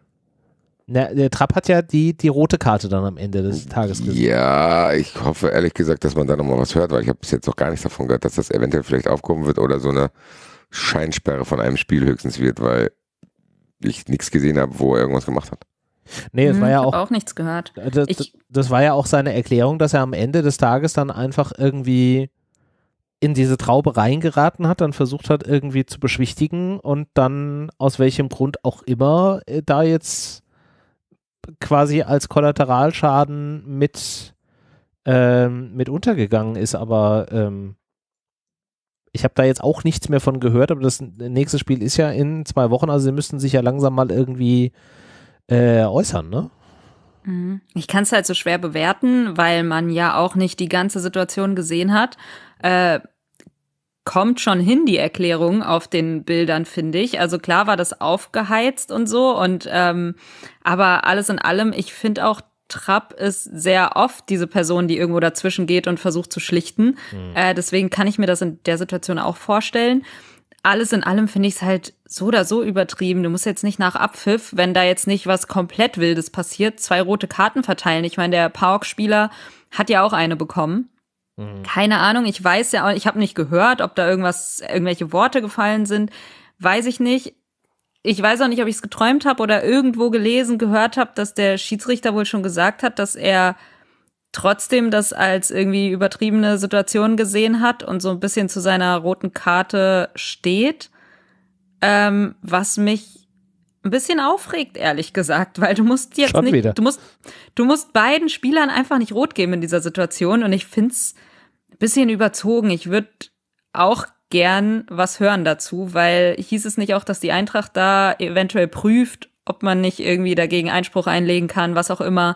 Na, der Trapp hat ja die, die rote Karte dann am Ende des Tages gesehen. Ja, ich hoffe ehrlich gesagt, dass man da nochmal was hört, weil ich habe bis jetzt noch gar nichts davon gehört, dass das eventuell vielleicht aufgehoben wird oder so eine Scheinsperre von einem Spiel höchstens wird, weil ich nichts gesehen habe, wo er irgendwas gemacht hat. Nee, das hm, war ja auch, auch nichts gehört. Das, ich, das war ja auch seine Erklärung, dass er am Ende des Tages dann einfach irgendwie in diese Traube reingeraten hat, dann versucht hat irgendwie zu beschwichtigen und dann aus welchem Grund auch immer äh, da jetzt quasi als Kollateralschaden mit, ähm, mit untergegangen ist, aber ähm, ich habe da jetzt auch nichts mehr von gehört, aber das nächste Spiel ist ja in zwei Wochen, also sie müssten sich ja langsam mal irgendwie äh, äußern, ne? Mhm. Ich kann es halt so schwer bewerten, weil man ja auch nicht die ganze Situation gesehen hat. Äh, kommt schon hin, die Erklärung auf den Bildern, finde ich. Also klar war das aufgeheizt und so und ähm, aber alles in allem, ich finde auch Trapp ist sehr oft diese Person, die irgendwo dazwischen geht und versucht zu schlichten. Mhm. Äh, deswegen kann ich mir das in der Situation auch vorstellen. Alles in allem finde ich es halt so oder so übertrieben. Du musst jetzt nicht nach Abpfiff, wenn da jetzt nicht was komplett Wildes passiert, zwei rote Karten verteilen. Ich meine, der Park-Spieler hat ja auch eine bekommen. Mhm. Keine Ahnung, ich weiß ja auch, ich habe nicht gehört, ob da irgendwas, irgendwelche Worte gefallen sind, weiß ich nicht. Ich weiß auch nicht, ob ich es geträumt habe oder irgendwo gelesen, gehört habe, dass der Schiedsrichter wohl schon gesagt hat, dass er trotzdem das als irgendwie übertriebene Situation gesehen hat und so ein bisschen zu seiner roten Karte steht. Ähm, was mich ein bisschen aufregt, ehrlich gesagt, weil du musst jetzt Schon nicht, wieder. du musst, du musst beiden Spielern einfach nicht rot geben in dieser Situation und ich finde es ein bisschen überzogen. Ich würde auch gern was hören dazu, weil hieß es nicht auch, dass die Eintracht da eventuell prüft, ob man nicht irgendwie dagegen Einspruch einlegen kann, was auch immer.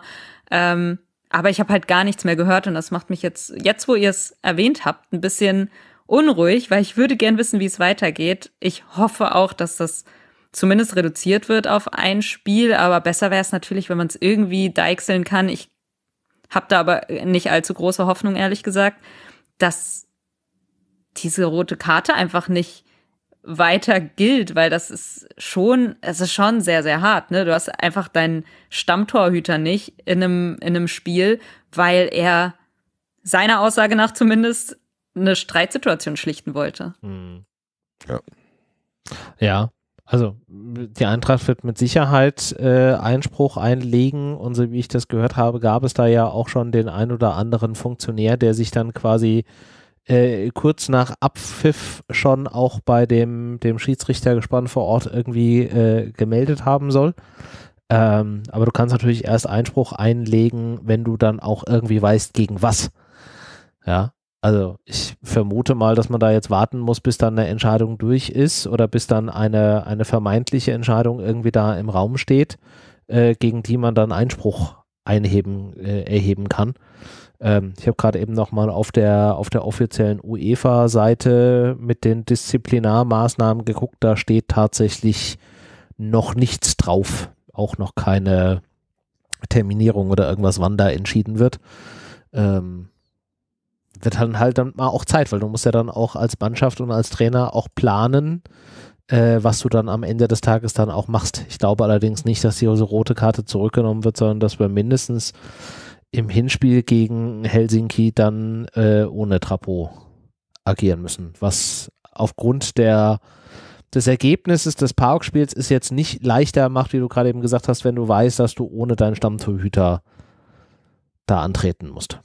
Ähm, aber ich habe halt gar nichts mehr gehört und das macht mich jetzt, jetzt wo ihr es erwähnt habt, ein bisschen unruhig, weil ich würde gern wissen, wie es weitergeht. Ich hoffe auch, dass das zumindest reduziert wird auf ein Spiel. Aber besser wäre es natürlich, wenn man es irgendwie deichseln kann. Ich habe da aber nicht allzu große Hoffnung, ehrlich gesagt, dass diese rote Karte einfach nicht weiter gilt, weil das ist schon, es ist schon sehr, sehr hart. Ne? Du hast einfach deinen Stammtorhüter nicht in einem, in einem Spiel, weil er seiner Aussage nach zumindest eine Streitsituation schlichten wollte. Hm. Ja. Ja. Also die Eintracht wird mit Sicherheit äh, Einspruch einlegen und so wie ich das gehört habe, gab es da ja auch schon den ein oder anderen Funktionär, der sich dann quasi äh, kurz nach Abpfiff schon auch bei dem, dem Schiedsrichtergespann vor Ort irgendwie äh, gemeldet haben soll. Ähm, aber du kannst natürlich erst Einspruch einlegen, wenn du dann auch irgendwie weißt, gegen was. Ja, also ich vermute mal, dass man da jetzt warten muss, bis dann eine Entscheidung durch ist oder bis dann eine, eine vermeintliche Entscheidung irgendwie da im Raum steht, äh, gegen die man dann Einspruch einheben, äh, erheben kann. Ähm, ich habe gerade eben nochmal auf der, auf der offiziellen UEFA-Seite mit den Disziplinarmaßnahmen geguckt, da steht tatsächlich noch nichts drauf, auch noch keine Terminierung oder irgendwas, wann da entschieden wird. Ähm, wird dann halt dann mal auch Zeit, weil du musst ja dann auch als Mannschaft und als Trainer auch planen, äh, was du dann am Ende des Tages dann auch machst. Ich glaube allerdings nicht, dass hier so rote Karte zurückgenommen wird, sondern dass wir mindestens im Hinspiel gegen Helsinki dann äh, ohne Trapo agieren müssen, was aufgrund der des Ergebnisses des Parkspiels ist jetzt nicht leichter macht, wie du gerade eben gesagt hast, wenn du weißt, dass du ohne deinen Stammtorhüter da antreten musst.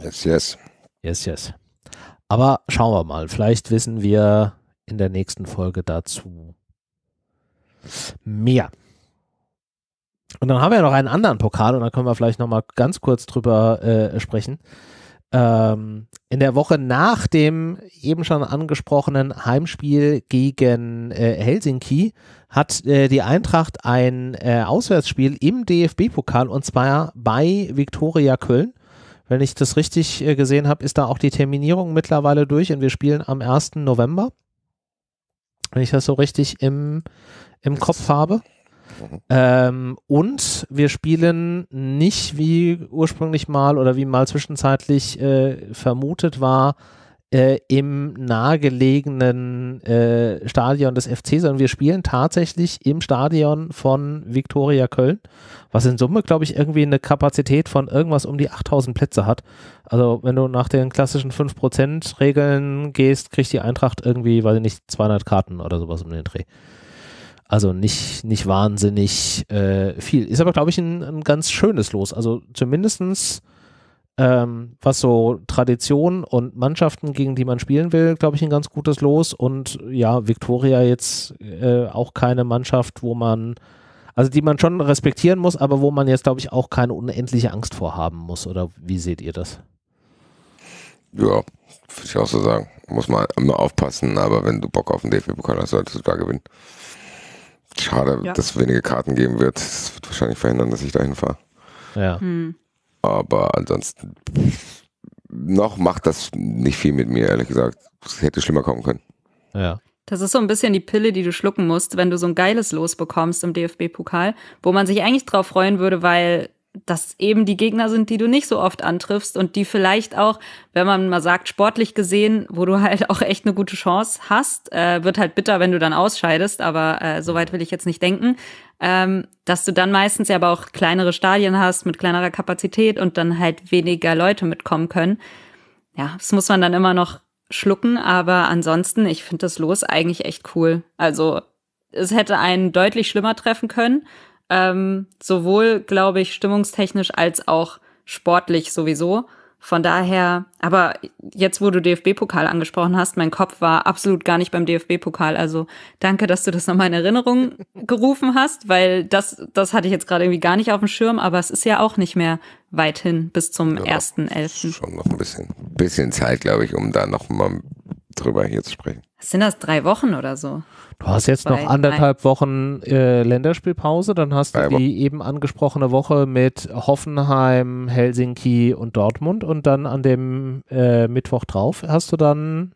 Yes, yes. Yes, yes. Aber schauen wir mal. Vielleicht wissen wir in der nächsten Folge dazu mehr. Und dann haben wir noch einen anderen Pokal und da können wir vielleicht nochmal ganz kurz drüber äh, sprechen. Ähm, in der Woche nach dem eben schon angesprochenen Heimspiel gegen äh, Helsinki hat äh, die Eintracht ein äh, Auswärtsspiel im DFB-Pokal und zwar bei Viktoria Köln wenn ich das richtig äh, gesehen habe, ist da auch die Terminierung mittlerweile durch und wir spielen am 1. November. Wenn ich das so richtig im, im Kopf habe. Mhm. Ähm, und wir spielen nicht wie ursprünglich mal oder wie mal zwischenzeitlich äh, vermutet war, äh, im nahegelegenen äh, Stadion des FC, sondern wir spielen tatsächlich im Stadion von Viktoria Köln, was in Summe, glaube ich, irgendwie eine Kapazität von irgendwas um die 8000 Plätze hat. Also wenn du nach den klassischen 5% Regeln gehst, kriegt die Eintracht irgendwie, weiß ich nicht, 200 Karten oder sowas um den Dreh. Also nicht, nicht wahnsinnig äh, viel. Ist aber, glaube ich, ein, ein, ganz schönes Los. Also zumindestens ähm, was so Tradition und Mannschaften, gegen die man spielen will, glaube ich, ein ganz gutes Los. Und ja, Victoria jetzt äh, auch keine Mannschaft, wo man, also die man schon respektieren muss, aber wo man jetzt, glaube ich, auch keine unendliche Angst vorhaben muss. Oder wie seht ihr das? Ja, würde ich auch so sagen. Muss man immer aufpassen, aber wenn du Bock auf den dfb bekommen hast, solltest du da gewinnen. Schade, ja. dass es wenige Karten geben wird. Das wird wahrscheinlich verhindern, dass ich da hinfahre. Ja. Hm. Aber ansonsten noch macht das nicht viel mit mir, ehrlich gesagt. Es hätte schlimmer kommen können. Ja. Das ist so ein bisschen die Pille, die du schlucken musst, wenn du so ein geiles Los bekommst im DFB-Pokal, wo man sich eigentlich drauf freuen würde, weil das eben die Gegner sind, die du nicht so oft antriffst und die vielleicht auch, wenn man mal sagt, sportlich gesehen, wo du halt *laughs* auch echt eine gute Chance hast, äh, wird halt bitter, wenn du dann ausscheidest, aber äh, soweit will ich jetzt nicht denken, ähm, dass du dann meistens ja aber auch kleinere Stadien hast mit kleinerer Kapazität und dann halt weniger Leute mitkommen können. Ja, das muss man dann immer noch schlucken, aber ansonsten, ich finde das Los eigentlich echt cool. Also es hätte einen deutlich schlimmer treffen können ähm, sowohl, glaube ich, stimmungstechnisch als auch sportlich sowieso. Von daher, aber jetzt, wo du DFB-Pokal angesprochen hast, mein Kopf war absolut gar nicht beim DFB-Pokal. Also danke, dass du das nochmal in Erinnerung *laughs* gerufen hast, weil das, das hatte ich jetzt gerade irgendwie gar nicht auf dem Schirm, aber es ist ja auch nicht mehr weit hin bis zum ersten genau. elften Schon noch ein bisschen, bisschen Zeit, glaube ich, um da nochmal ein drüber hier zu sprechen. Sind das drei Wochen oder so? Du hast jetzt Zwei, noch anderthalb drei. Wochen äh, Länderspielpause, dann hast du die eben angesprochene Woche mit Hoffenheim, Helsinki und Dortmund und dann an dem äh, Mittwoch drauf hast du dann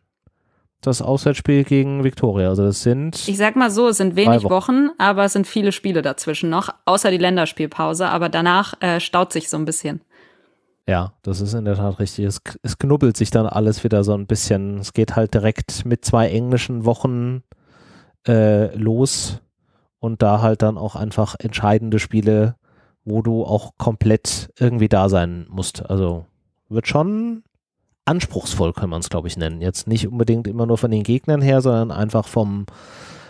das Auswärtsspiel gegen Viktoria. Also das sind. Ich sag mal so, es sind wenig Wochen. Wochen. aber es sind viele Spiele dazwischen noch, außer die Länderspielpause, aber danach äh, staut sich so ein bisschen. Ja, das ist in der Tat richtig. Es, es knubbelt sich dann alles wieder so ein bisschen. Es geht halt direkt mit zwei englischen Wochen äh, los und da halt dann auch einfach entscheidende Spiele, wo du auch komplett irgendwie da sein musst. Also wird schon anspruchsvoll, kann man es, glaube ich, nennen. Jetzt nicht unbedingt immer nur von den Gegnern her, sondern einfach vom,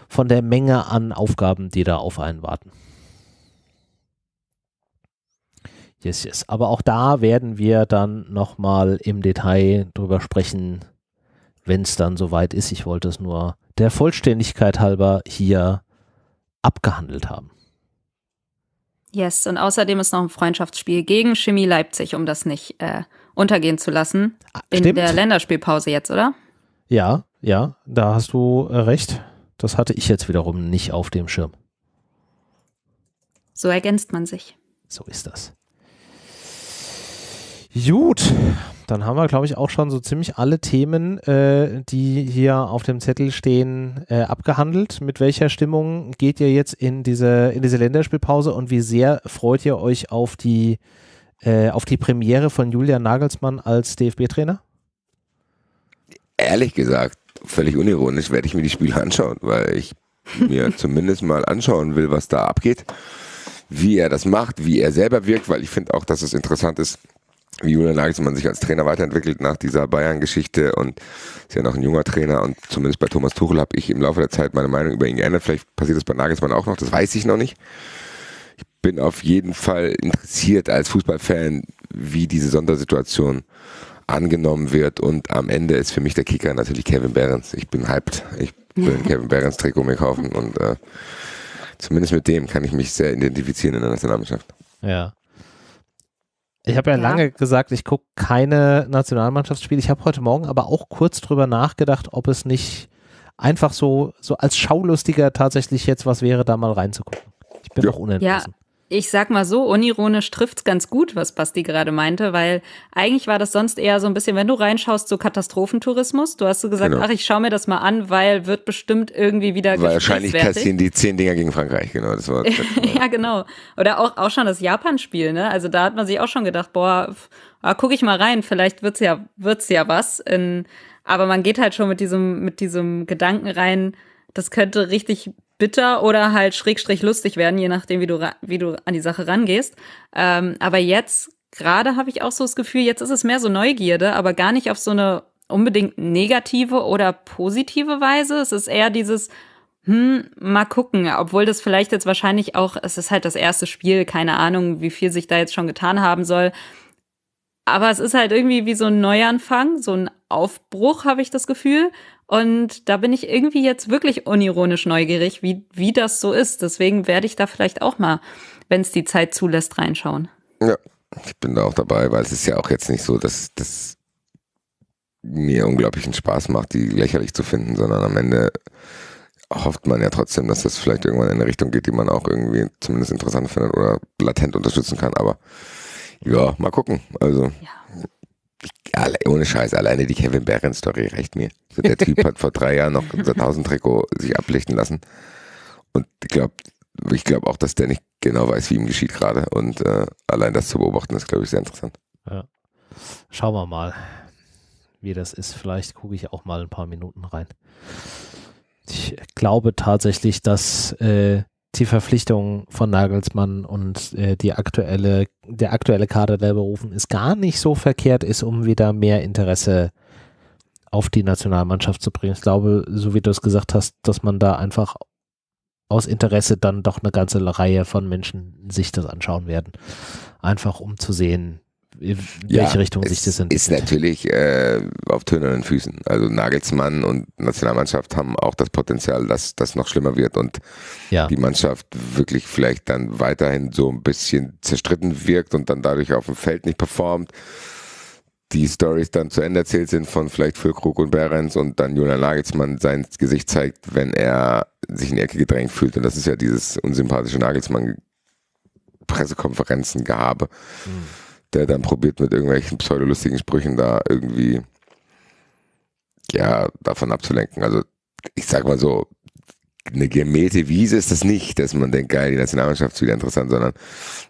von der Menge an Aufgaben, die da auf einen warten. Yes, yes. Aber auch da werden wir dann nochmal im Detail drüber sprechen, wenn es dann soweit ist. Ich wollte es nur der Vollständigkeit halber hier abgehandelt haben. Yes, und außerdem ist noch ein Freundschaftsspiel gegen Chemie Leipzig, um das nicht äh, untergehen zu lassen. Ah, In der Länderspielpause jetzt, oder? Ja, ja, da hast du äh, recht. Das hatte ich jetzt wiederum nicht auf dem Schirm. So ergänzt man sich. So ist das. Gut, dann haben wir, glaube ich, auch schon so ziemlich alle Themen, äh, die hier auf dem Zettel stehen, äh, abgehandelt. Mit welcher Stimmung geht ihr jetzt in diese, in diese Länderspielpause und wie sehr freut ihr euch auf die, äh, auf die Premiere von Julian Nagelsmann als DFB-Trainer? Ehrlich gesagt, völlig unironisch werde ich mir die Spiele anschauen, weil ich mir *laughs* zumindest mal anschauen will, was da abgeht, wie er das macht, wie er selber wirkt, weil ich finde auch, dass es interessant ist, wie Julian Nagelsmann sich als Trainer weiterentwickelt nach dieser Bayern-Geschichte und ist ja noch ein junger Trainer und zumindest bei Thomas Tuchel habe ich im Laufe der Zeit meine Meinung über ihn geändert. Vielleicht passiert das bei Nagelsmann auch noch, das weiß ich noch nicht. Ich bin auf jeden Fall interessiert als Fußballfan, wie diese Sondersituation angenommen wird und am Ende ist für mich der Kicker natürlich Kevin Behrens. Ich bin hyped. Ich will ein Kevin Behrens Trikot mir kaufen und äh, zumindest mit dem kann ich mich sehr identifizieren in der Nationalmannschaft. Ja. Ich habe ja, ja, lange gesagt, ich gucke keine Nationalmannschaftsspiele. Ich habe heute Morgen aber auch kurz drüber nachgedacht, ob es nicht einfach so, so als Schaulustiger tatsächlich jetzt was wäre, da mal reinzugucken. Ich bin ja. auch unentschlossen. Ja, ich sag mal so, unironisch trifft's ganz gut, was Basti gerade meinte, weil eigentlich war das sonst eher so ein bisschen, wenn du reinschaust, so Katastrophentourismus. Du hast so gesagt, genau. ach, ich schaue mir das mal an, weil wird bestimmt irgendwie wieder Wahrscheinlich passieren die zehn Dinger gegen Frankreich, genau. Das war, *laughs* das ja, genau. Oder auch, auch schon das Japan-Spiel, ne? Also da hat man sich auch schon gedacht, boah, ah, guck ich mal rein, vielleicht wird's ja, wird's ja was. In, aber man geht halt schon mit diesem, mit diesem Gedanken rein, das könnte richtig bitter oder halt schrägstrich lustig werden, je nachdem, wie du, wie du an die Sache rangehst. Ähm, aber jetzt, gerade habe ich auch so das Gefühl, jetzt ist es mehr so Neugierde, aber gar nicht auf so eine unbedingt negative oder positive Weise. Es ist eher dieses, hm, mal gucken, obwohl das vielleicht jetzt wahrscheinlich auch, es ist halt das erste Spiel, keine Ahnung, wie viel sich da jetzt schon getan haben soll. Aber es ist halt irgendwie wie so ein Neuanfang, so ein Aufbruch, habe ich das Gefühl. Und da bin ich irgendwie jetzt wirklich unironisch neugierig, wie, wie das so ist. Deswegen werde ich da vielleicht auch mal, wenn es die Zeit zulässt, reinschauen. Ja, ich bin da auch dabei, weil es ist ja auch jetzt nicht so, dass das mir unglaublichen Spaß macht, die lächerlich zu finden, sondern am Ende hofft man ja trotzdem, dass das vielleicht irgendwann in eine Richtung geht, die man auch irgendwie zumindest interessant findet oder latent unterstützen kann. Aber ja, mal gucken. Also ja alle, ohne Scheiß, alleine die Kevin Barron-Story reicht mir. Also der Typ hat vor drei Jahren noch unser 1000 Trikot sich ablichten lassen. Und ich glaube ich glaub auch, dass der nicht genau weiß, wie ihm geschieht gerade. Und äh, allein das zu beobachten, ist, glaube ich, sehr interessant. Ja. Schauen wir mal, wie das ist. Vielleicht gucke ich auch mal ein paar Minuten rein. Ich glaube tatsächlich, dass äh, die Verpflichtung von Nagelsmann und äh, die aktuelle, der aktuelle Kader, der berufen ist, gar nicht so verkehrt ist, um wieder mehr Interesse auf die Nationalmannschaft zu bringen. Ich glaube, so wie du es gesagt hast, dass man da einfach aus Interesse dann doch eine ganze Reihe von Menschen sich das anschauen werden. Einfach um zu sehen, in ja, Richtung sich das entwickelt. Ist natürlich äh, auf tönernen Füßen. Also Nagelsmann und Nationalmannschaft haben auch das Potenzial, dass das noch schlimmer wird und ja. die Mannschaft wirklich vielleicht dann weiterhin so ein bisschen zerstritten wirkt und dann dadurch auf dem Feld nicht performt. Die Stories dann zu Ende erzählt sind von vielleicht Füllkrug und Behrens und dann Julian Nagelsmann sein Gesicht zeigt, wenn er sich in die Ecke gedrängt fühlt. Und das ist ja dieses unsympathische Nagelsmann-Pressekonferenzen-Gehabe. Mhm der dann probiert mit irgendwelchen pseudolustigen Sprüchen da irgendwie ja davon abzulenken. Also ich sag mal so, eine gemähte Wiese ist das nicht, dass man denkt, geil, die Nationalmannschaft ist wieder interessant, sondern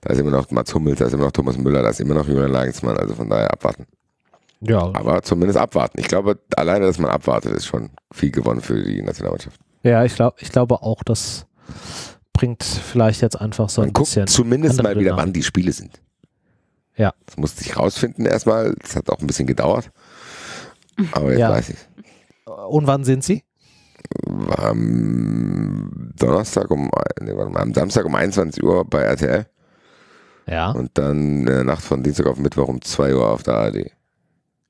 da ist immer noch Mats Hummels, da ist immer noch Thomas Müller, da ist immer noch Julian Lagensmann, also von daher abwarten. Ja. Aber zumindest abwarten. Ich glaube, alleine, dass man abwartet, ist schon viel gewonnen für die Nationalmannschaft. Ja, ich glaube, ich glaube auch, das bringt vielleicht jetzt einfach so man ein guckt bisschen. Zumindest mal wieder, Dynamik. wann die Spiele sind. Ja. Das musste ich rausfinden erstmal. Das hat auch ein bisschen gedauert. Aber jetzt ja. weiß ich. Und wann sind Sie? Am Donnerstag um, nee, mal, am Samstag um 21 Uhr bei RTL. Ja. Und dann in Nacht von Dienstag auf Mittwoch um 2 Uhr auf der ARD.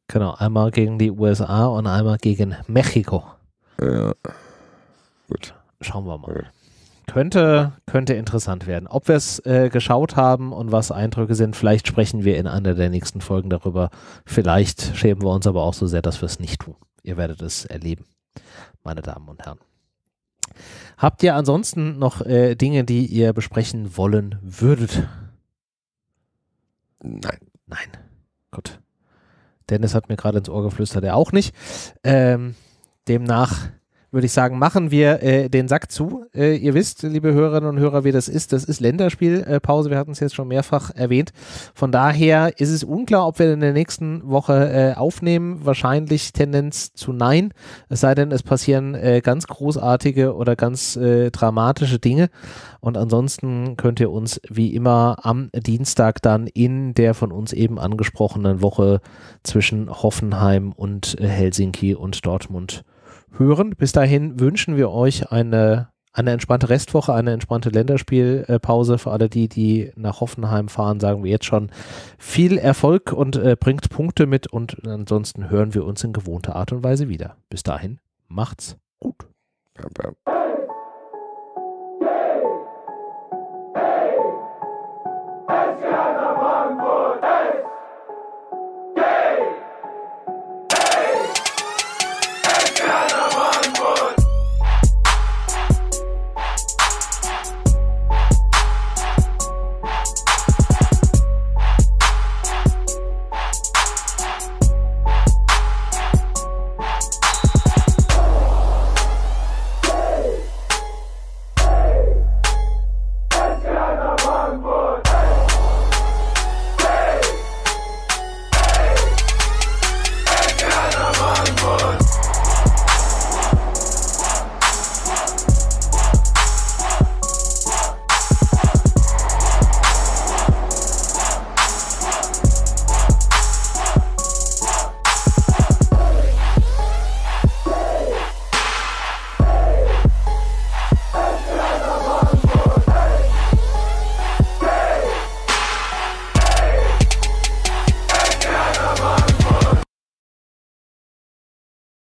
Genau, einmal gegen die USA und einmal gegen Mexiko. Ja. Gut. Schauen wir mal. Okay könnte, könnte interessant werden. Ob wir es äh, geschaut haben und was Eindrücke sind, vielleicht sprechen wir in einer der nächsten Folgen darüber. Vielleicht schämen wir uns aber auch so sehr, dass wir es nicht tun. Ihr werdet es erleben, meine Damen und Herren. Habt ihr ansonsten noch äh, Dinge, die ihr besprechen wollen würdet? Nein. Nein. Gut. Dennis hat mir gerade ins Ohr geflüstert, er auch nicht. Ähm, demnach würde ich sagen, machen wir äh, den Sack zu. Äh, ihr wisst, liebe Hörerinnen und Hörer, wie das ist. Das ist Länderspielpause. Äh, wir hatten es jetzt schon mehrfach erwähnt. Von daher ist es unklar, ob wir in der nächsten Woche äh, aufnehmen. Wahrscheinlich Tendenz zu nein. Es sei denn, es passieren äh, ganz großartige oder ganz äh, dramatische Dinge. Und ansonsten könnt ihr uns wie immer am Dienstag dann in der von uns eben angesprochenen Woche zwischen Hoffenheim und äh, Helsinki und Dortmund hören. Bis dahin wünschen wir euch eine, eine entspannte Restwoche, eine entspannte Länderspielpause. Für alle die, die nach Hoffenheim fahren, sagen wir jetzt schon viel Erfolg und äh, bringt Punkte mit. Und ansonsten hören wir uns in gewohnter Art und Weise wieder. Bis dahin, macht's gut. Bam, bam.